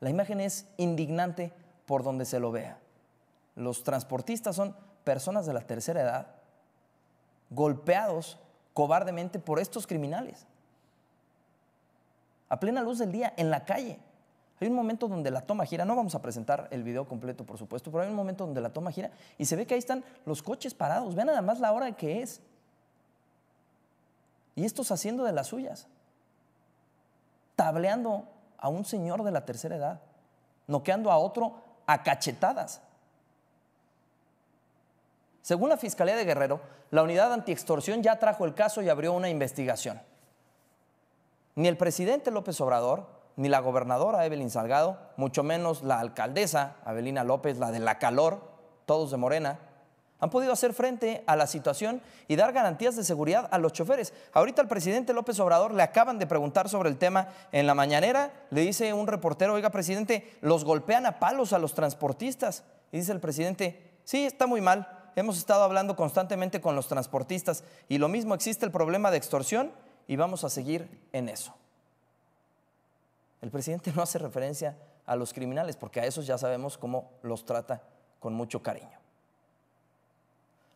La imagen es indignante por donde se lo vea. Los transportistas son personas de la tercera edad, golpeados cobardemente por estos criminales. A plena luz del día, en la calle, hay un momento donde la toma gira, no vamos a presentar el video completo, por supuesto, pero hay un momento donde la toma gira y se ve que ahí están los coches parados. Vean nada más la hora que es. Y estos haciendo de las suyas, tableando a un señor de la tercera edad, noqueando a otro a cachetadas. Según la Fiscalía de Guerrero, la unidad antiextorsión ya trajo el caso y abrió una investigación. Ni el presidente López Obrador, ni la gobernadora Evelyn Salgado, mucho menos la alcaldesa Avelina López, la de la calor, todos de Morena, han podido hacer frente a la situación y dar garantías de seguridad a los choferes. Ahorita al presidente López Obrador le acaban de preguntar sobre el tema en la mañanera, le dice un reportero, oiga presidente, los golpean a palos a los transportistas. Y dice el presidente, sí, está muy mal, hemos estado hablando constantemente con los transportistas y lo mismo existe el problema de extorsión y vamos a seguir en eso. El presidente no hace referencia a los criminales, porque a esos ya sabemos cómo los trata con mucho cariño.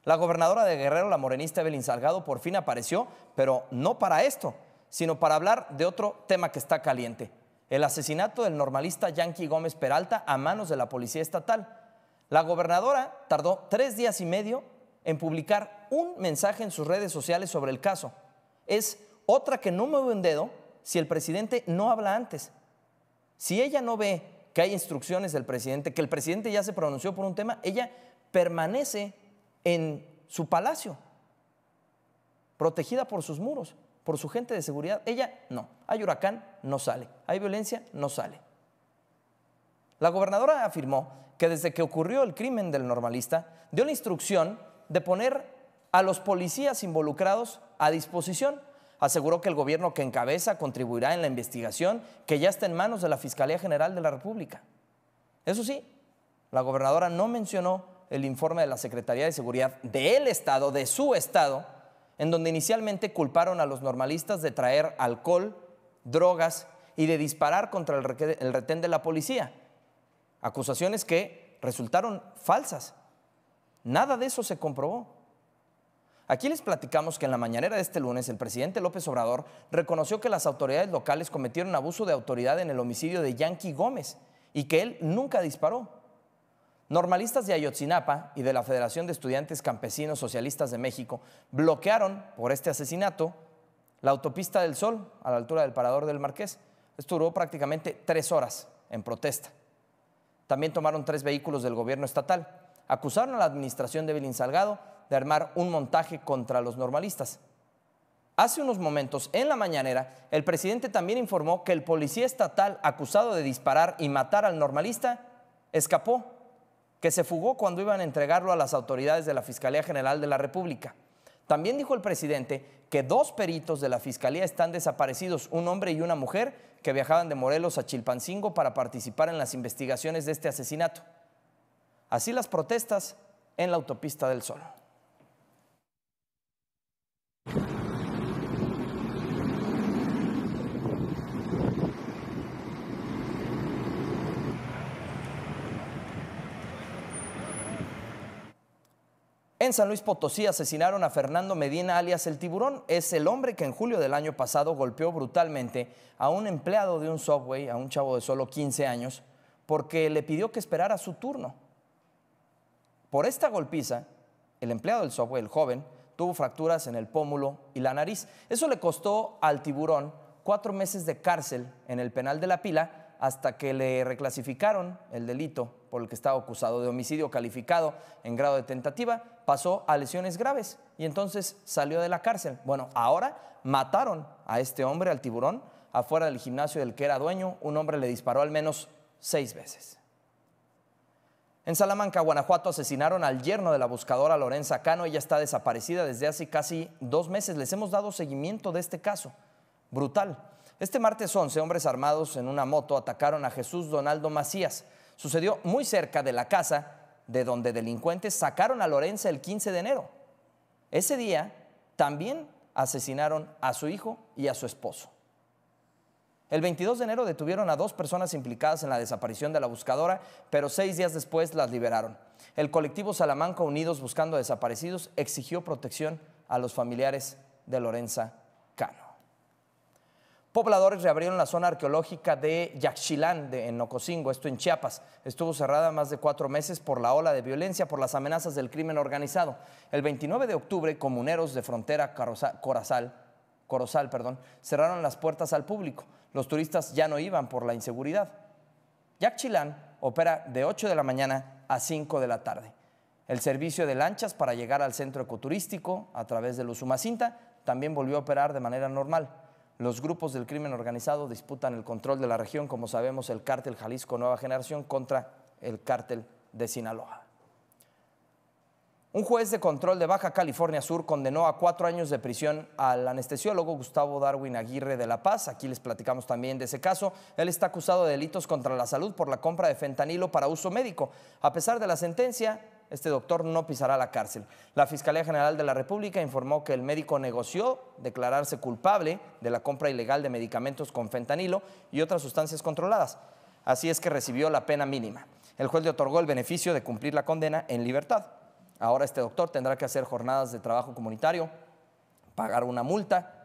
La gobernadora de Guerrero, la morenista Evelyn Salgado, por fin apareció, pero no para esto, sino para hablar de otro tema que está caliente, el asesinato del normalista Yankee Gómez Peralta a manos de la Policía Estatal. La gobernadora tardó tres días y medio en publicar un mensaje en sus redes sociales sobre el caso. Es otra que no mueve un dedo si el presidente no habla antes. Si ella no ve que hay instrucciones del presidente, que el presidente ya se pronunció por un tema, ella permanece en su palacio, protegida por sus muros, por su gente de seguridad. Ella no. Hay huracán, no sale. Hay violencia, no sale. La gobernadora afirmó que desde que ocurrió el crimen del normalista, dio la instrucción de poner a los policías involucrados a disposición Aseguró que el gobierno que encabeza contribuirá en la investigación que ya está en manos de la Fiscalía General de la República. Eso sí, la gobernadora no mencionó el informe de la Secretaría de Seguridad del Estado, de su Estado, en donde inicialmente culparon a los normalistas de traer alcohol, drogas y de disparar contra el retén de la policía. Acusaciones que resultaron falsas. Nada de eso se comprobó. Aquí les platicamos que en la mañanera de este lunes el presidente López Obrador reconoció que las autoridades locales cometieron abuso de autoridad en el homicidio de Yankee Gómez y que él nunca disparó. Normalistas de Ayotzinapa y de la Federación de Estudiantes Campesinos Socialistas de México bloquearon por este asesinato la autopista del Sol a la altura del Parador del Marqués. Esto duró prácticamente tres horas en protesta. También tomaron tres vehículos del gobierno estatal. Acusaron a la administración de Evelyn Salgado de armar un montaje contra los normalistas. Hace unos momentos, en la mañanera, el presidente también informó que el policía estatal acusado de disparar y matar al normalista escapó, que se fugó cuando iban a entregarlo a las autoridades de la Fiscalía General de la República. También dijo el presidente que dos peritos de la Fiscalía están desaparecidos, un hombre y una mujer, que viajaban de Morelos a Chilpancingo para participar en las investigaciones de este asesinato. Así las protestas en la autopista del Sol. En San Luis Potosí asesinaron a Fernando Medina alias El Tiburón. Es el hombre que en julio del año pasado golpeó brutalmente a un empleado de un subway, a un chavo de solo 15 años, porque le pidió que esperara su turno. Por esta golpiza, el empleado del subway, el joven, tuvo fracturas en el pómulo y la nariz. Eso le costó al tiburón cuatro meses de cárcel en el penal de la pila hasta que le reclasificaron el delito por el que estaba acusado de homicidio calificado en grado de tentativa pasó a lesiones graves y entonces salió de la cárcel. Bueno, ahora mataron a este hombre, al tiburón, afuera del gimnasio del que era dueño. Un hombre le disparó al menos seis veces. En Salamanca, Guanajuato, asesinaron al yerno de la buscadora Lorenza Cano. Ella está desaparecida desde hace casi dos meses. Les hemos dado seguimiento de este caso. Brutal. Este martes 11, hombres armados en una moto atacaron a Jesús Donaldo Macías. Sucedió muy cerca de la casa de donde delincuentes sacaron a Lorenza el 15 de enero. Ese día también asesinaron a su hijo y a su esposo. El 22 de enero detuvieron a dos personas implicadas en la desaparición de la buscadora, pero seis días después las liberaron. El colectivo Salamanca Unidos Buscando Desaparecidos exigió protección a los familiares de Lorenza Pobladores reabrieron la zona arqueológica de Yaxchilán, en Ocosingo, esto en Chiapas. Estuvo cerrada más de cuatro meses por la ola de violencia, por las amenazas del crimen organizado. El 29 de octubre, comuneros de frontera Corozal, Corozal perdón, cerraron las puertas al público. Los turistas ya no iban por la inseguridad. Yaxchilán opera de 8 de la mañana a 5 de la tarde. El servicio de lanchas para llegar al centro ecoturístico a través de Usumacinta también volvió a operar de manera normal. Los grupos del crimen organizado disputan el control de la región, como sabemos, el cártel Jalisco Nueva Generación contra el cártel de Sinaloa. Un juez de control de Baja California Sur condenó a cuatro años de prisión al anestesiólogo Gustavo Darwin Aguirre de La Paz. Aquí les platicamos también de ese caso. Él está acusado de delitos contra la salud por la compra de fentanilo para uso médico. A pesar de la sentencia, este doctor no pisará la cárcel. La Fiscalía General de la República informó que el médico negoció declararse culpable de la compra ilegal de medicamentos con fentanilo y otras sustancias controladas. Así es que recibió la pena mínima. El juez le otorgó el beneficio de cumplir la condena en libertad. Ahora este doctor tendrá que hacer jornadas de trabajo comunitario, pagar una multa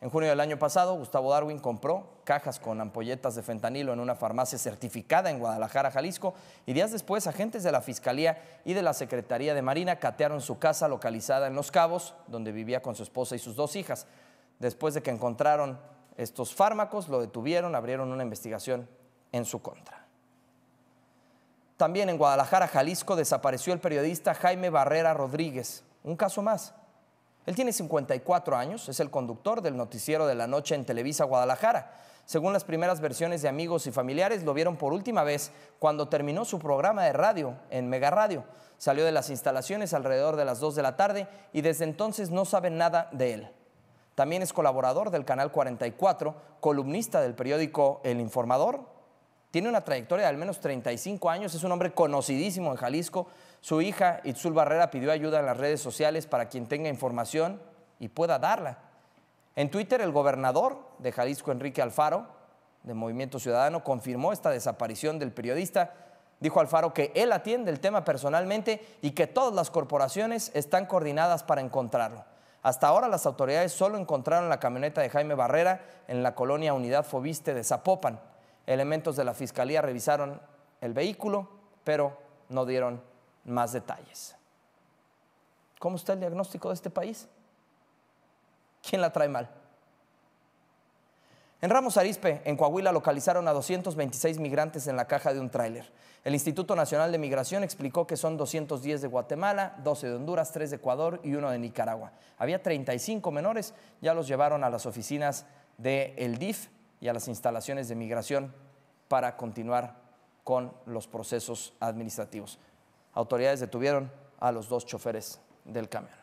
en junio del año pasado, Gustavo Darwin compró cajas con ampolletas de fentanilo en una farmacia certificada en Guadalajara, Jalisco, y días después agentes de la Fiscalía y de la Secretaría de Marina catearon su casa localizada en Los Cabos, donde vivía con su esposa y sus dos hijas. Después de que encontraron estos fármacos, lo detuvieron, abrieron una investigación en su contra. También en Guadalajara, Jalisco, desapareció el periodista Jaime Barrera Rodríguez. Un caso más. Él tiene 54 años, es el conductor del noticiero de la noche en Televisa Guadalajara. Según las primeras versiones de amigos y familiares, lo vieron por última vez cuando terminó su programa de radio en Mega Radio. Salió de las instalaciones alrededor de las 2 de la tarde y desde entonces no saben nada de él. También es colaborador del Canal 44, columnista del periódico El Informador. Tiene una trayectoria de al menos 35 años, es un hombre conocidísimo en Jalisco, su hija, Itzul Barrera, pidió ayuda en las redes sociales para quien tenga información y pueda darla. En Twitter, el gobernador de Jalisco, Enrique Alfaro, de Movimiento Ciudadano, confirmó esta desaparición del periodista. Dijo Alfaro que él atiende el tema personalmente y que todas las corporaciones están coordinadas para encontrarlo. Hasta ahora las autoridades solo encontraron la camioneta de Jaime Barrera en la colonia Unidad Fobiste de Zapopan. Elementos de la Fiscalía revisaron el vehículo, pero no dieron más detalles. ¿Cómo está el diagnóstico de este país? ¿Quién la trae mal? En Ramos Arispe, en Coahuila, localizaron a 226 migrantes en la caja de un tráiler. El Instituto Nacional de Migración explicó que son 210 de Guatemala, 12 de Honduras, 3 de Ecuador y 1 de Nicaragua. Había 35 menores, ya los llevaron a las oficinas del DIF y a las instalaciones de migración para continuar con los procesos administrativos autoridades detuvieron a los dos choferes del camión.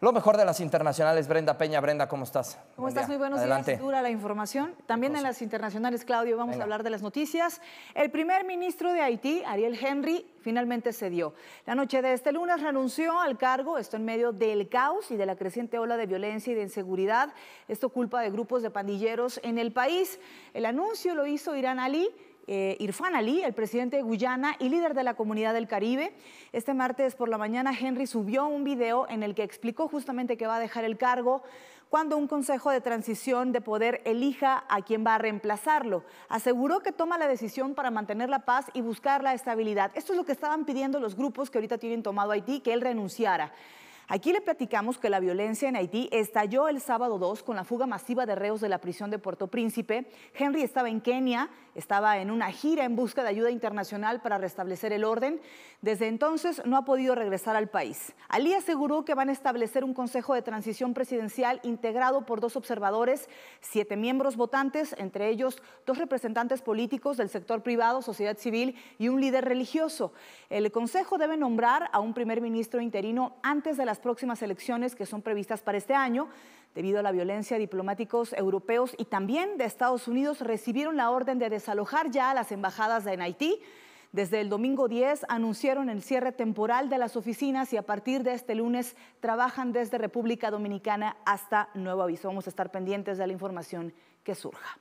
Lo mejor de las internacionales, Brenda Peña. Brenda, ¿cómo estás? ¿Cómo estás? Muy buenos días. Dura la información. También en las internacionales, Claudio, vamos a hablar de las noticias. El primer ministro de Haití, Ariel Henry, finalmente cedió. La noche de este lunes renunció al cargo, esto en medio del caos y de la creciente ola de violencia y de inseguridad. Esto culpa de grupos de pandilleros en el país. El anuncio lo hizo Irán Ali eh, Irfan Ali, el presidente de Guyana y líder de la comunidad del Caribe. Este martes por la mañana Henry subió un video en el que explicó justamente que va a dejar el cargo cuando un consejo de transición de poder elija a quien va a reemplazarlo. Aseguró que toma la decisión para mantener la paz y buscar la estabilidad. Esto es lo que estaban pidiendo los grupos que ahorita tienen tomado Haití, que él renunciara. Aquí le platicamos que la violencia en Haití estalló el sábado 2 con la fuga masiva de reos de la prisión de Puerto Príncipe. Henry estaba en Kenia, estaba en una gira en busca de ayuda internacional para restablecer el orden. Desde entonces no ha podido regresar al país. Ali aseguró que van a establecer un consejo de transición presidencial integrado por dos observadores, siete miembros votantes, entre ellos dos representantes políticos del sector privado, sociedad civil y un líder religioso. El consejo debe nombrar a un primer ministro interino antes de las próximas elecciones que son previstas para este año. Debido a la violencia, diplomáticos europeos y también de Estados Unidos recibieron la orden de desalojar ya las embajadas en Haití. Desde el domingo 10 anunciaron el cierre temporal de las oficinas y a partir de este lunes trabajan desde República Dominicana hasta nuevo aviso. Vamos a estar pendientes de la información que surja.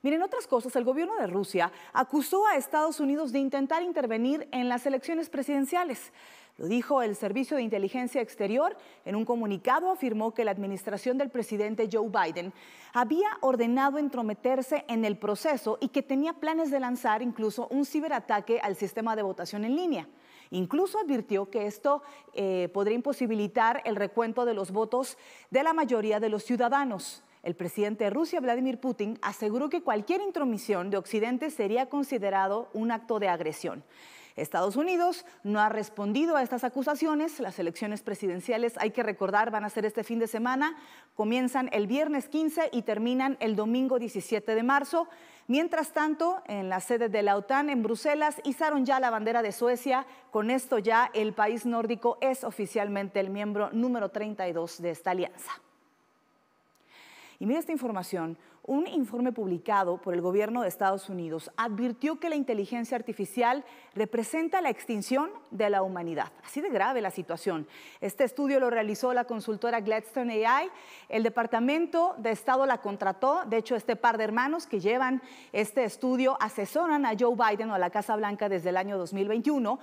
Miren, otras cosas, el gobierno de Rusia acusó a Estados Unidos de intentar intervenir en las elecciones presidenciales. Lo dijo el Servicio de Inteligencia Exterior. En un comunicado afirmó que la administración del presidente Joe Biden había ordenado entrometerse en el proceso y que tenía planes de lanzar incluso un ciberataque al sistema de votación en línea. Incluso advirtió que esto eh, podría imposibilitar el recuento de los votos de la mayoría de los ciudadanos. El presidente de Rusia, Vladimir Putin, aseguró que cualquier intromisión de Occidente sería considerado un acto de agresión. Estados Unidos no ha respondido a estas acusaciones. Las elecciones presidenciales, hay que recordar, van a ser este fin de semana. Comienzan el viernes 15 y terminan el domingo 17 de marzo. Mientras tanto, en la sede de la OTAN en Bruselas izaron ya la bandera de Suecia. Con esto ya el país nórdico es oficialmente el miembro número 32 de esta alianza. Y mira esta información. Un informe publicado por el gobierno de Estados Unidos advirtió que la inteligencia artificial representa la extinción de la humanidad. Así de grave la situación. Este estudio lo realizó la consultora Gladstone AI. El Departamento de Estado la contrató. De hecho, este par de hermanos que llevan este estudio asesoran a Joe Biden o a la Casa Blanca desde el año 2021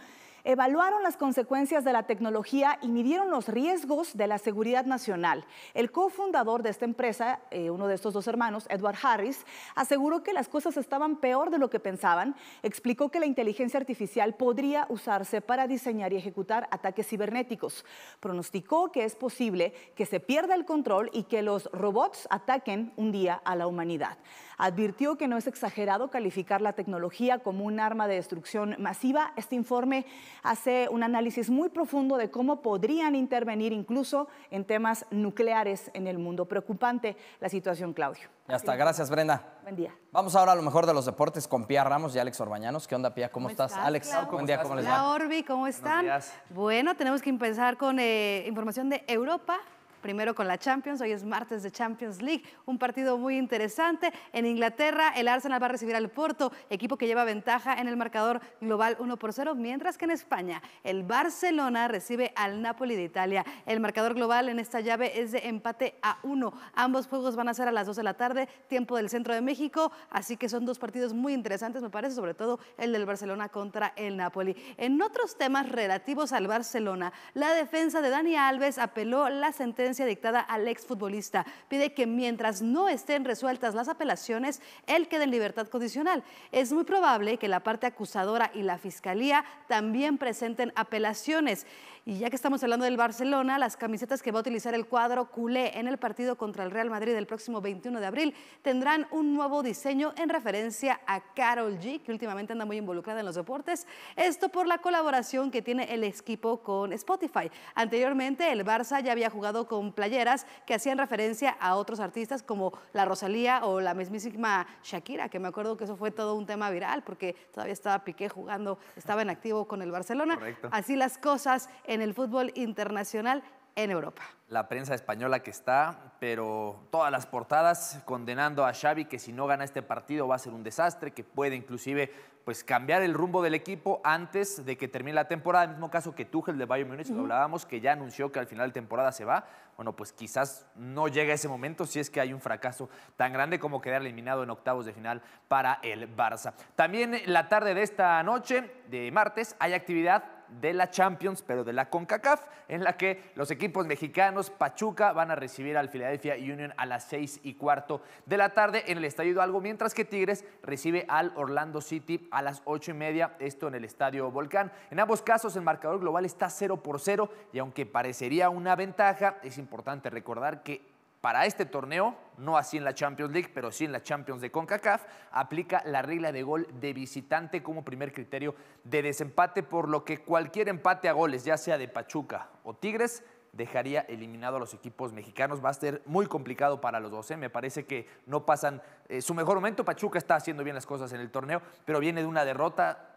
evaluaron las consecuencias de la tecnología y midieron los riesgos de la seguridad nacional. El cofundador de esta empresa, eh, uno de estos dos hermanos, Edward Harris, aseguró que las cosas estaban peor de lo que pensaban, explicó que la inteligencia artificial podría usarse para diseñar y ejecutar ataques cibernéticos, pronosticó que es posible que se pierda el control y que los robots ataquen un día a la humanidad. Advirtió que no es exagerado calificar la tecnología como un arma de destrucción masiva. Este informe hace un análisis muy profundo de cómo podrían intervenir incluso en temas nucleares en el mundo. Preocupante la situación, Claudio. Ya está, gracias Brenda. Buen día. Vamos ahora a lo mejor de los deportes con Pia Ramos y Alex Orbañanos. ¿Qué onda, Pia? ¿Cómo, estás? Alex, buen día, ¿cómo les va? Hola, Orbi, ¿cómo están? Bueno, tenemos que empezar con eh, información de Europa primero con la Champions, hoy es martes de Champions League, un partido muy interesante. En Inglaterra el Arsenal va a recibir al Porto, equipo que lleva ventaja en el marcador global 1 por 0, mientras que en España el Barcelona recibe al Napoli de Italia. El marcador global en esta llave es de empate a 1. Ambos juegos van a ser a las 2 de la tarde, tiempo del centro de México, así que son dos partidos muy interesantes, me parece, sobre todo el del Barcelona contra el Napoli. En otros temas relativos al Barcelona, la defensa de Dani Alves apeló la sentencia dictada al exfutbolista. Pide que mientras no estén resueltas las apelaciones, él quede en libertad condicional. Es muy probable que la parte acusadora y la fiscalía también presenten apelaciones. Y ya que estamos hablando del Barcelona, las camisetas que va a utilizar el cuadro culé en el partido contra el Real Madrid el próximo 21 de abril tendrán un nuevo diseño en referencia a Carol G, que últimamente anda muy involucrada en los deportes. Esto por la colaboración que tiene el equipo con Spotify. Anteriormente, el Barça ya había jugado con playeras que hacían referencia a otros artistas como la Rosalía o la mismísima Shakira, que me acuerdo que eso fue todo un tema viral porque todavía estaba Piqué jugando, estaba en activo con el Barcelona. Así las cosas en el fútbol internacional en Europa. La prensa española que está, pero todas las portadas condenando a Xavi que si no gana este partido va a ser un desastre, que puede inclusive pues cambiar el rumbo del equipo antes de que termine la temporada. En El mismo caso que Tuchel de Bayern Múnich, hablábamos, que ya anunció que al final de temporada se va. Bueno, pues quizás no llega ese momento si es que hay un fracaso tan grande como quedar eliminado en octavos de final para el Barça. También la tarde de esta noche, de martes, hay actividad de la Champions, pero de la CONCACAF, en la que los equipos mexicanos Pachuca van a recibir al Philadelphia Union a las seis y cuarto de la tarde en el Estadio Hidalgo, mientras que Tigres recibe al Orlando City a las ocho y media, esto en el Estadio Volcán. En ambos casos el marcador global está 0 por 0 y aunque parecería una ventaja, es importante recordar que para este torneo, no así en la Champions League, pero sí en la Champions de CONCACAF, aplica la regla de gol de visitante como primer criterio de desempate, por lo que cualquier empate a goles, ya sea de Pachuca o Tigres, dejaría eliminado a los equipos mexicanos. Va a ser muy complicado para los dos. ¿eh? Me parece que no pasan eh, su mejor momento. Pachuca está haciendo bien las cosas en el torneo, pero viene de una derrota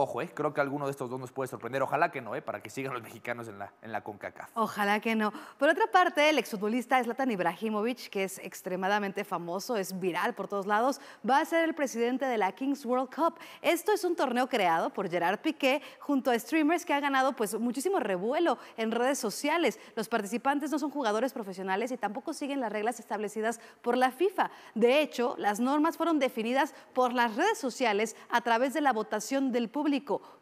Ojo, eh, creo que alguno de estos dos nos puede sorprender. Ojalá que no, eh, para que sigan los mexicanos en la, en la CONCACAF. Ojalá que no. Por otra parte, el exfutbolista Zlatan Ibrahimovic, que es extremadamente famoso, es viral por todos lados, va a ser el presidente de la Kings World Cup. Esto es un torneo creado por Gerard Piqué junto a streamers que ha ganado pues, muchísimo revuelo en redes sociales. Los participantes no son jugadores profesionales y tampoco siguen las reglas establecidas por la FIFA. De hecho, las normas fueron definidas por las redes sociales a través de la votación del público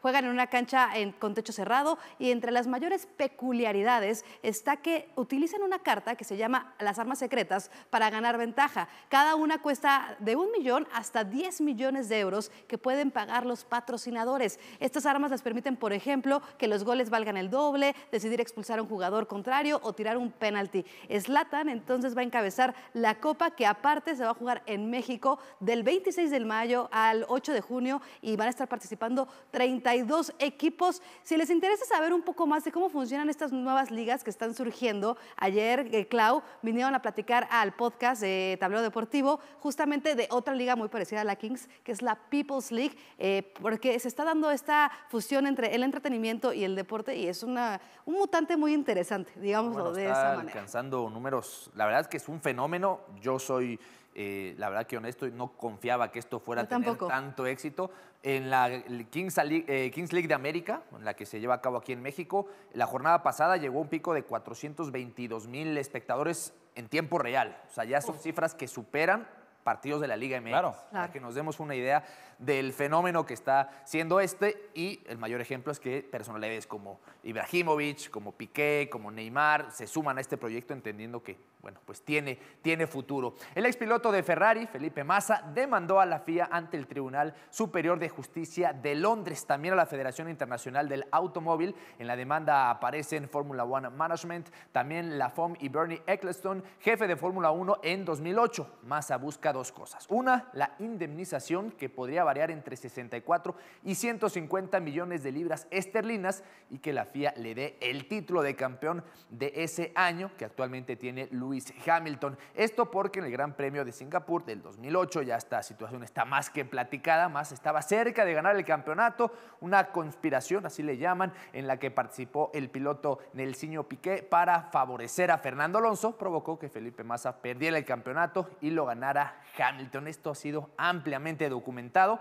Juegan en una cancha con techo cerrado y entre las mayores peculiaridades está que utilizan una carta que se llama las armas secretas para ganar ventaja. Cada una cuesta de un millón hasta 10 millones de euros que pueden pagar los patrocinadores. Estas armas les permiten, por ejemplo, que los goles valgan el doble, decidir expulsar a un jugador contrario o tirar un penalti. Slatan entonces va a encabezar la copa que aparte se va a jugar en México del 26 de mayo al 8 de junio y van a estar participando 32 equipos. Si les interesa saber un poco más de cómo funcionan estas nuevas ligas que están surgiendo, ayer eh, Clau vinieron a platicar al podcast de Tablero Deportivo justamente de otra liga muy parecida a la Kings, que es la People's League, eh, porque se está dando esta fusión entre el entretenimiento y el deporte y es una, un mutante muy interesante, digámoslo de esa manera. Alcanzando números, la verdad es que es un fenómeno. Yo soy eh, la verdad que honesto, no confiaba que esto fuera a tener tanto éxito. En la eh, Kings League, de América, en la que se lleva a cabo aquí en México, la jornada pasada llegó a un pico de 422 mil espectadores en tiempo real. O sea, ya son cifras que superan partidos de la Liga MX. Claro. Para que nos demos una idea del fenómeno que está siendo este y el mayor ejemplo es que personalidades como Ibrahimovic, como Piqué, como Neymar se suman a este proyecto entendiendo que, bueno, pues tiene, tiene futuro. El expiloto de Ferrari, Felipe Massa, demandó a la FIA ante el Tribunal Superior de Justicia de Londres, también a la Federación Internacional del Automóvil. En la demanda aparecen Fórmula One Management, también la FOM y Bernie Eccleston, jefe de Fórmula 1 en 2008. Massa busca dos cosas. Una, la indemnización que podría variar entre 64 y 150 millones de libras esterlinas y que la FIA le dé el título de campeón de ese año que actualmente tiene Luis Hamilton. Esto porque en el Gran Premio de Singapur del 2008 ya esta situación está más que platicada, más estaba cerca de ganar el campeonato, una conspiración, así le llaman, en la que participó el piloto Nelsinho Piqué para favorecer a Fernando Alonso, provocó que Felipe Massa perdiera el campeonato y lo ganara Hamilton. Esto ha sido ampliamente documentado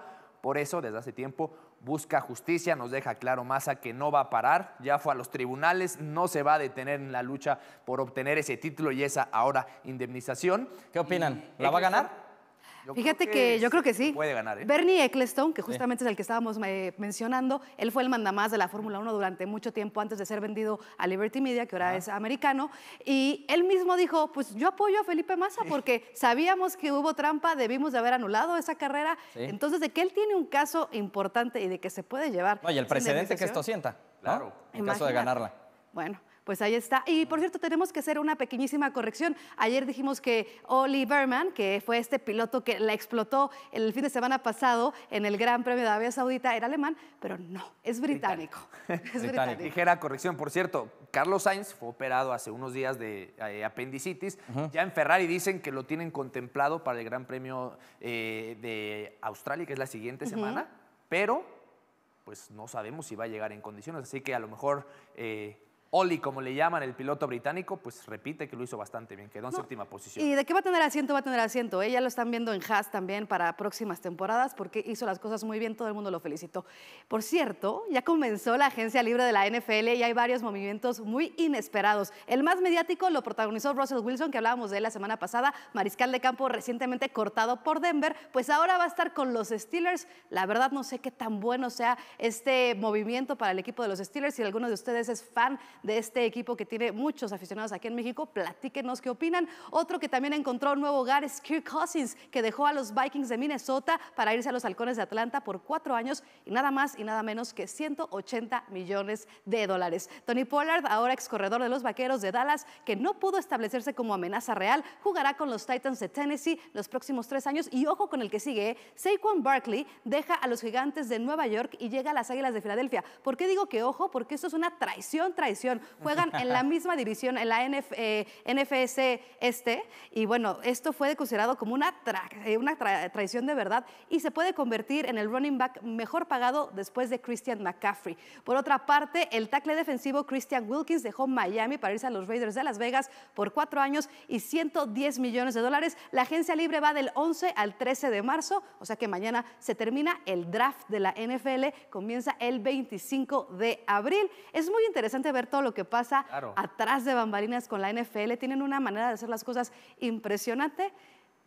por eso, desde hace tiempo, busca justicia, nos deja claro Massa que no va a parar, ya fue a los tribunales, no se va a detener en la lucha por obtener ese título y esa ahora indemnización. ¿Qué opinan? ¿La va a ganar? Fíjate que, yo creo que sí. ¿eh? Bernie Ecclestone, que justamente es el que estábamos eh, mencionando, él fue el mandamás de la Fórmula 1 durante mucho tiempo antes de ser vendido a Liberty Media, que ahora es americano, y él mismo dijo, pues yo apoyo a Felipe Massa porque sabíamos que hubo trampa, debimos de haber anulado esa carrera, entonces de que él tiene un caso importante y de que se puede llevar. Oye, el precedente que esto sienta, claro, en caso de ganarla. Bueno, pues ahí está. Y por cierto, tenemos que hacer una pequeñísima corrección. Ayer dijimos que Oli Berman, que fue este piloto que la explotó el fin de semana pasado en el Gran Premio de Arabia Saudita, era alemán, pero no, es británico. Es británico. Ligera corrección, por cierto, Carlos Sainz fue operado hace unos días de eh, apendicitis. Ya en Ferrari dicen que lo tienen contemplado para el Gran Premio eh, de Australia, que es la siguiente semana, pero pues no sabemos si va a llegar en condiciones, así que a lo mejor eh, Oli, como le llaman el piloto británico, pues repite que lo hizo bastante bien, quedó en séptima posición. ¿Y de qué va a tener asiento? Va a tener asiento. ¿eh? Ya lo están viendo en Haas también para próximas temporadas porque hizo las cosas muy bien, todo el mundo lo felicitó. Por cierto, ya comenzó la agencia libre de la NFL y hay varios movimientos muy inesperados. El más mediático lo protagonizó Russell Wilson, que hablábamos de él la semana pasada, mariscal de campo recientemente cortado por Denver, pues ahora va a estar con los Steelers. La verdad no sé qué tan bueno sea este movimiento para el equipo de los Steelers. Si alguno de ustedes es fan de este equipo que tiene muchos aficionados aquí en México. Platíquenos qué opinan. Otro que también encontró un nuevo hogar es Kirk Cousins, que dejó a los Vikings de Minnesota para irse a los Halcones de Atlanta por cuatro años y nada más y nada menos que 180 millones de dólares. Tony Pollard, ahora ex corredor de los Vaqueros de Dallas, que no pudo establecerse como amenaza real, jugará con los Titans de Tennessee los próximos tres años y ojo con el que sigue. ¿eh? Saquon Barkley deja a los Gigantes de Nueva York y llega a las Águilas de Filadelfia. ¿Por qué digo que ojo? Porque esto es una traición, traición Juegan en la misma división, en la NF, eh, NFS este, y bueno, esto fue considerado como una, eh, una traición de verdad y se puede convertir en el running back mejor pagado después de Christian McCaffrey. Por otra parte, el tackle defensivo Christian Wilkins dejó Miami para irse a los Raiders de Las Vegas por cuatro años y 110 millones de dólares. La agencia libre va del 11 al 13 de marzo, o sea que mañana se termina el draft de la NFL, comienza el 25 de abril. Es muy interesante ver todo lo que pasa atrás de bambalinas con la NFL. Tienen una manera de hacer las cosas impresionante.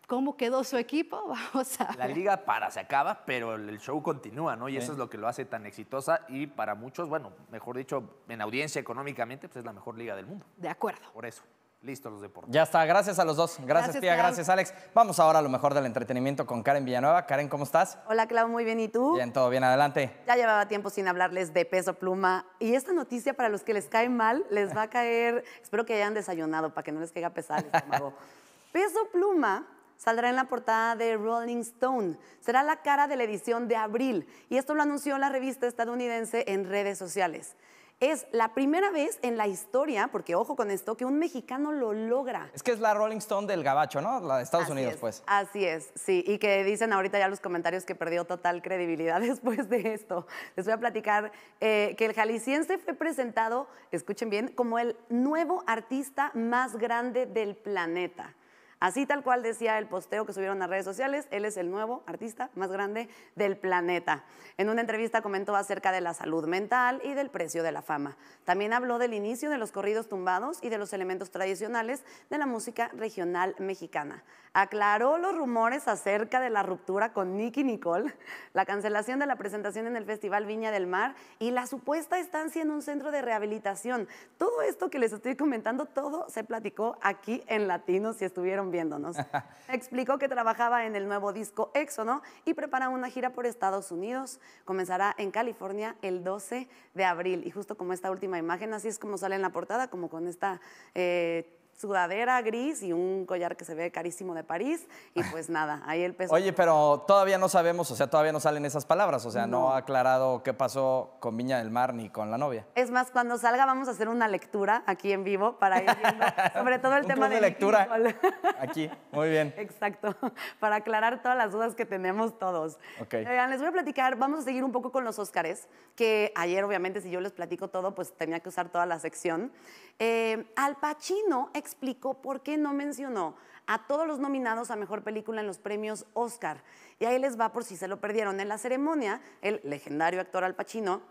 ¿Cómo quedó su equipo? Vamos a. La liga para se acaba, pero el show continúa, ¿no? Y eso es lo que lo hace tan exitosa y para muchos, bueno, mejor dicho, en audiencia económicamente, pues es la mejor liga del mundo. De acuerdo. Por eso. Listo, los deportes. Ya está, gracias a los dos. Gracias, tía, gracias, Alex. Vamos ahora a lo mejor del entretenimiento con Karen Villanueva. Karen, ¿cómo estás? Hola, Clau, muy bien. ¿Y tú? Bien, todo bien, adelante. Ya llevaba tiempo sin hablarles de peso pluma. Y esta noticia, para los que les cae mal, les va a caer. Espero que hayan desayunado para que no les quede pesado el estómago. peso pluma saldrá en la portada de Rolling Stone. Será la cara de la edición de abril y esto lo anunció la revista estadounidense en redes sociales. Es la primera vez en la historia, porque ojo con esto, que un mexicano lo logra. Es que es la Rolling Stone del gabacho, ¿no? La de Estados Unidos, pues. Así es, sí. Y que dicen ahorita ya los comentarios que perdió total credibilidad después de esto. Les voy a platicar eh, que el jalisciense fue presentado, escuchen bien, como el nuevo artista más grande del planeta. Así tal cual decía el posteo que subieron a redes sociales, él es el nuevo artista más grande del planeta. En una entrevista comentó acerca de la salud mental y del precio de la fama. También habló del inicio de los corridos tumbados y de los elementos tradicionales de la música regional mexicana. Aclaró los rumores acerca de la ruptura con Nicky Nicole, la cancelación de la presentación en el Festival Viña del Mar y la supuesta estancia en un centro de rehabilitación. Todo esto que les estoy comentando, todo se platicó aquí en Latino, si estuvieron viéndonos. Explicó que trabajaba en el nuevo disco no y prepara una gira por Estados Unidos. Comenzará en California el 12 de abril. Y justo como esta última imagen, así es como sale en la portada, como con esta... Eh, sudadera gris y un collar que se ve carísimo de París. Y pues nada, ahí el peso. Oye, pero todavía no sabemos, o sea, todavía no salen esas palabras, o sea, no, ha aclarado qué pasó con Viña del Mar ni con la novia. Es más, cuando salga vamos a hacer una lectura aquí en vivo para ir viendo sobre todo el tema de, lectura. aquí, muy bien. Exacto, para aclarar todas las dudas que tenemos todos. Okay. les voy a platicar, vamos a seguir un poco con los Óscares, que ayer obviamente si yo les platico todo, pues tenía que usar toda la sección. Eh, Al Pacino, ex explicó por qué no mencionó a todos los nominados a Mejor Película en los premios Oscar. Y ahí les va por si se lo perdieron. En la ceremonia, el legendario actor Al Pacino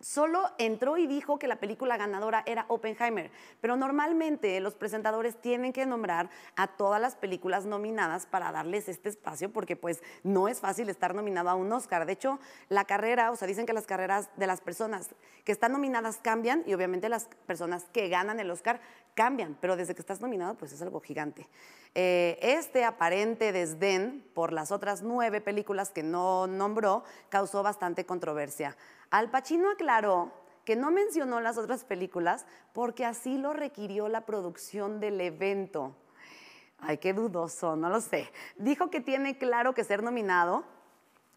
solo entró y dijo que la película ganadora era Oppenheimer, pero normalmente los presentadores tienen que nombrar a todas las películas nominadas para darles este espacio porque pues no es fácil estar nominado a un Oscar. De hecho, la carrera, o sea, dicen que las carreras de las personas que están nominadas cambian y obviamente las personas que ganan el Oscar cambian, pero desde que estás nominado pues es algo gigante. Eh, este aparente desdén por las otras nueve películas que no nombró causó bastante controversia. Al Pacino aclaró que no mencionó las otras películas porque así lo requirió la producción del evento. Ay, qué dudoso, no lo sé. Dijo que tiene claro que ser nominado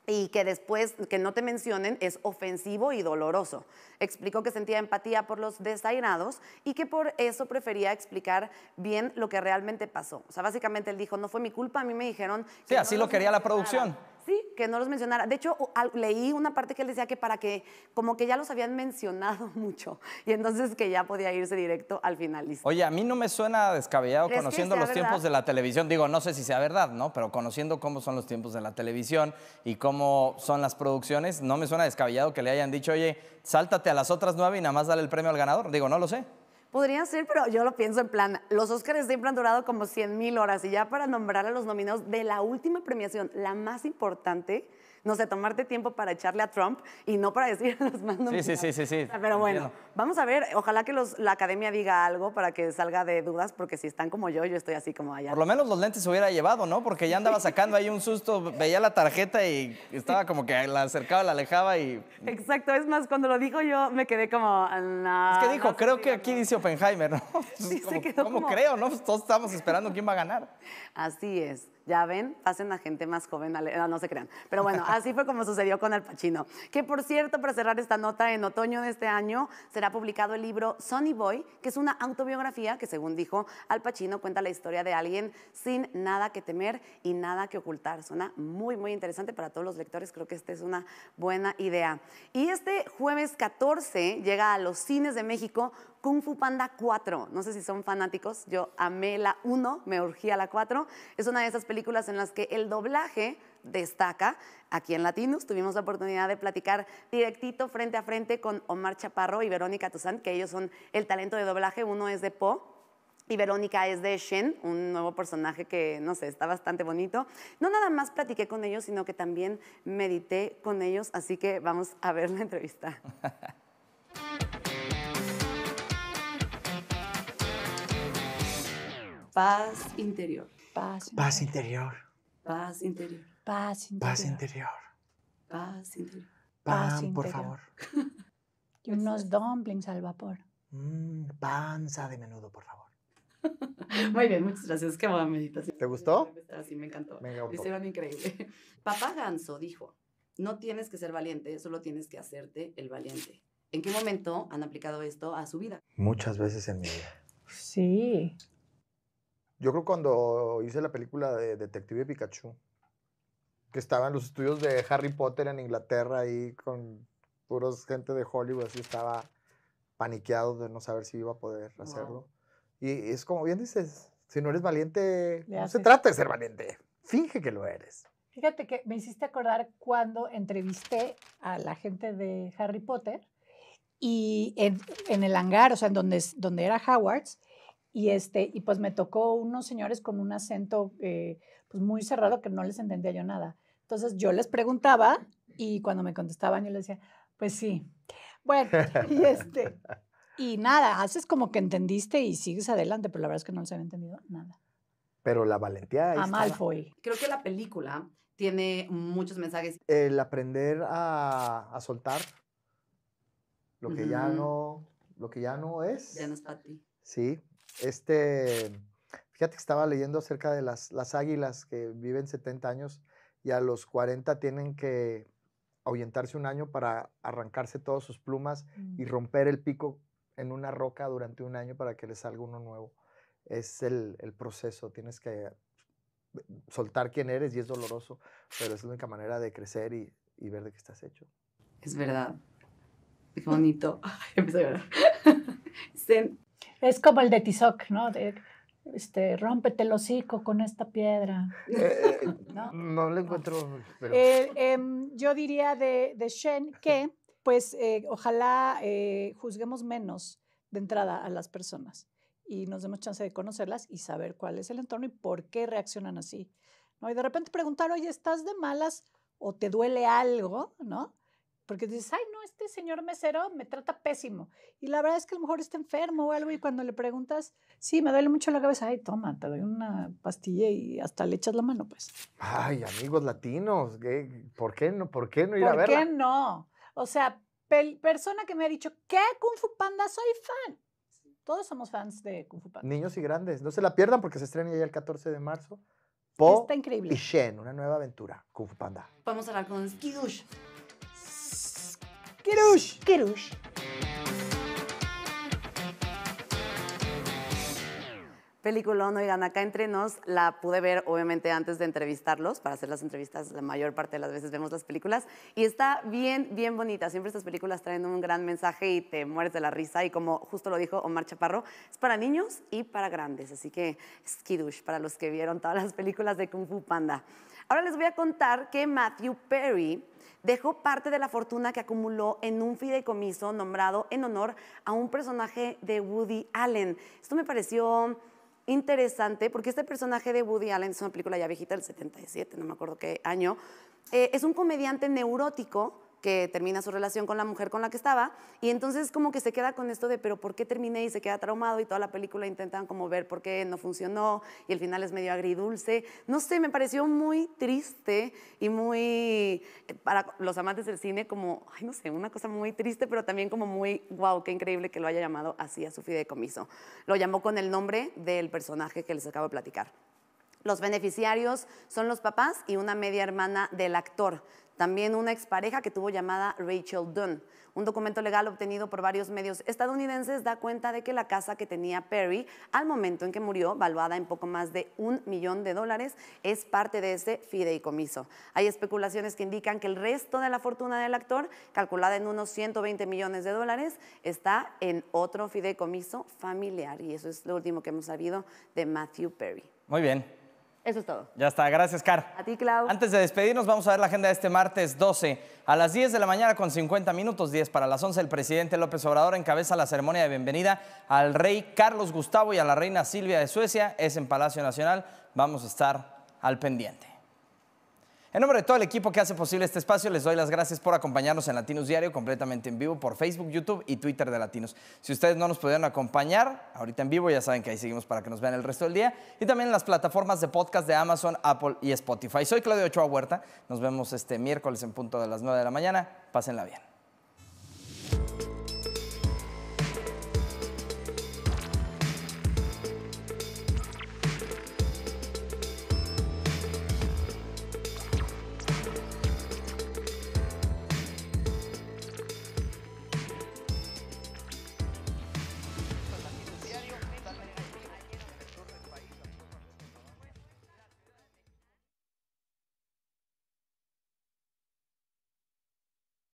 y que después que no te mencionen es ofensivo y doloroso. Explicó que sentía empatía por los desairados y que por eso prefería explicar bien lo que realmente pasó. O sea, básicamente él dijo, no fue mi culpa, a mí me dijeron... Sí, así lo quería la producción. Sí, que no los mencionara. De hecho, leí una parte que él decía que para que, como que ya los habían mencionado mucho, y entonces que ya podía irse directo al finalista. Oye, a mí no me suena descabellado conociendo los tiempos de la televisión. Digo, no sé si sea verdad, ¿no? Pero conociendo cómo son los tiempos de la televisión y cómo son las producciones, no me suena descabellado que le hayan dicho, oye, sáltate a las otras nueve y nada más dale el premio al ganador. Digo, no lo sé. Podrían ser, pero yo lo pienso en plan, los Óscares siempre han durado como 100.000 mil horas y ya para nombrar a los nominados de la última premiación, la más importante, no sé, tomarte tiempo para echarle a Trump y no para decir a los mandos. Sí, sí, sí, ah, Pero bueno, vamos a ver, ojalá que la academia diga algo para que salga de dudas, porque si están como yo, yo estoy así como allá. Por lo menos los lentes se hubiera llevado, ¿no? Porque ya andaba sacando ahí un susto, veía la tarjeta y estaba como que la acercaba, la alejaba y... Exacto, es más, cuando lo dijo yo me quedé como... es que dijo, creo que aquí dice Oppenheimer, ¿no? Sí, se quedó como... creo, no? Todos estamos esperando quién va a ganar. Así es. Ya ven, hacen a gente más joven, no, no se crean. Pero bueno, así fue como sucedió con Al Pacino. Que por cierto, para cerrar esta nota, en otoño de este año será publicado el libro Sonny Boy, que es una autobiografía que, según dijo Al Pacino, cuenta la historia de alguien sin nada que temer y nada que ocultar. Suena muy, muy interesante para todos los lectores. Creo que esta es una buena idea. Y este jueves 14 llega a los cines de México Kung Fu Panda 4. No sé si son fanáticos, yo amé la 1, me urgía la 4. Es una de esas películas en las que el doblaje destaca. Aquí en Latinos tuvimos la oportunidad de platicar directito frente a frente con Omar Chaparro y Verónica Tuzán, que ellos son el talento de doblaje. Uno es de Po, y Verónica es de Shen, un nuevo personaje que, no sé, está bastante bonito. No nada más platiqué con ellos, sino que también medité con ellos, así que vamos a ver la entrevista. Paz interior. Paz interior. Paz interior. Paz interior. Paz interior. Paz interior. Paz interior. Pan, por favor. y unos dumplings al vapor. Mm, panza de menudo, por favor. Muy bien, muchas gracias. Qué meditación. ¿Te gustó? Sí, me encantó. Me encantó. Hicieron increíble. Papá Ganso dijo, no tienes que ser valiente, solo tienes que hacerte el valiente. ¿En qué momento han aplicado esto a su vida? Muchas veces en mi vida. Sí. Yo creo cuando hice la película de Detective Pikachu, que estaba en los estudios de Harry Potter en Inglaterra, ahí con puros gente de Hollywood, así estaba paniqueado de no saber si iba a poder hacerlo. Y es como bien dices, si no eres valiente, no se trata de ser valiente, finge que lo eres. Fíjate que me hiciste acordar cuando entrevisté a la gente de Harry Potter y en, el hangar, o sea, en donde, donde era Howard's, y, este, y pues me tocó unos señores con un acento eh, pues muy cerrado que no les entendía yo nada. Entonces yo les preguntaba y cuando me contestaban yo les decía, pues sí. Bueno, y, este, y nada, haces como que entendiste y sigues adelante, pero la verdad es que no les había entendido nada. Pero la valentía A fue. Creo que la película tiene muchos mensajes. El aprender a, soltar lo que ya no lo que ya no es. Ya no está a ti. Sí, este, fíjate que estaba leyendo acerca de las, las águilas que viven 70 años y a los 40 tienen que ahuyentarse un año para arrancarse todas sus plumas y mm. romper el pico en una roca durante un año para que les salga uno nuevo. Es el, el proceso, tienes que soltar quién eres y es doloroso, pero es la única manera de crecer y, y ver de qué estás hecho. Es verdad. Qué bonito. Empecé a llorar. Es como el de Tizoc, ¿no? De, este, rómpete el hocico con esta piedra. Eh, eh, ¿No? ¿No? encuentro. Eh, em, yo diría de, de, Shen que, pues, ojalá juzguemos menos de entrada a las personas y nos demos chance de conocerlas y saber cuál es el entorno y por qué reaccionan así. ¿no? Y de repente preguntar, oye, ¿estás de malas o te duele algo? ¿no? Porque dices, ay, no, este señor mesero me trata pésimo. Y la verdad es que a lo mejor está enfermo o algo y cuando le preguntas, sí, me duele mucho la cabeza, ay, toma, te doy una pastilla y hasta le echas la mano, pues. Ay, amigos latinos, ¿por qué no, por qué no ir a verla? ¿Por qué no? O sea, persona que me ha dicho, ¿qué Kung Fu Panda? Soy fan. Todos somos fans de Kung Fu Panda. Niños y grandes, no se la pierdan porque se estrena ya el 14 de marzo. Po Está increíble. Y Shen, una nueva aventura, Kung Fu Panda. Vamos a hablar con Skidush. Kirush. Kirush. Peliculón, oigan, acá entre nos la pude ver obviamente antes de entrevistarlos, para hacer las entrevistas la mayor parte de las veces vemos las películas y está bien, bien bonita, siempre estas películas traen un gran mensaje y te mueres de la risa y como justo lo dijo Omar Chaparro, es para niños y para grandes, así que skidush para los que vieron todas las películas de Kung Fu Panda. Ahora les voy a contar que Matthew Perry dejó parte de la fortuna que acumuló en un fideicomiso nombrado en honor a un personaje de Woody Allen. Esto me pareció interesante porque este personaje de Woody Allen, es una película ya viejita del 77, no me acuerdo qué año, eh, es un comediante neurótico que termina su relación con la mujer con la que estaba y entonces como que se queda con esto de pero ¿por qué terminé? y se queda traumado y toda la película intentan como ver por qué no funcionó y el final es medio agridulce. No sé, me pareció muy triste y muy, eh, para los amantes del cine, como, ay no sé, una cosa muy triste, pero también como muy, wow, qué increíble que lo haya llamado así a su fideicomiso. Lo llamó con el nombre del personaje que les acabo de platicar. Los beneficiarios son los papás y una media hermana del actor. También una expareja que tuvo llamada Rachel Dunn. Un documento legal obtenido por varios medios estadounidenses da cuenta de que la casa que tenía Perry al momento en que murió, valuada en poco más de un millón de dólares, es parte de ese fideicomiso. Hay especulaciones que indican que el resto de la fortuna del actor, calculada en unos 120 millones de dólares, está en otro fideicomiso familiar. Y eso es lo último que hemos sabido de Matthew Perry. Muy bien, eso es todo. Ya está, gracias, Car. A ti, Clau. Antes de despedirnos, vamos a ver la agenda de este martes 12. A las 10 de la mañana con 50 minutos, 10 para las 11, el presidente López Obrador encabeza la ceremonia de bienvenida al rey Carlos Gustavo y a la reina Silvia de Suecia. Es en Palacio Nacional. Vamos a estar al pendiente. En nombre de todo el equipo que hace posible este espacio, les doy las gracias por acompañarnos en Latinos Diario, completamente en vivo por Facebook, YouTube y Twitter de Latinos. Si ustedes no nos pudieron acompañar, ahorita en vivo ya saben que ahí seguimos para que nos vean el resto del día y también en las plataformas de podcast de Amazon, Apple y Spotify. Soy Claudio Ochoa Huerta, nos vemos este miércoles en punto de las 9 de la mañana. Pásenla bien.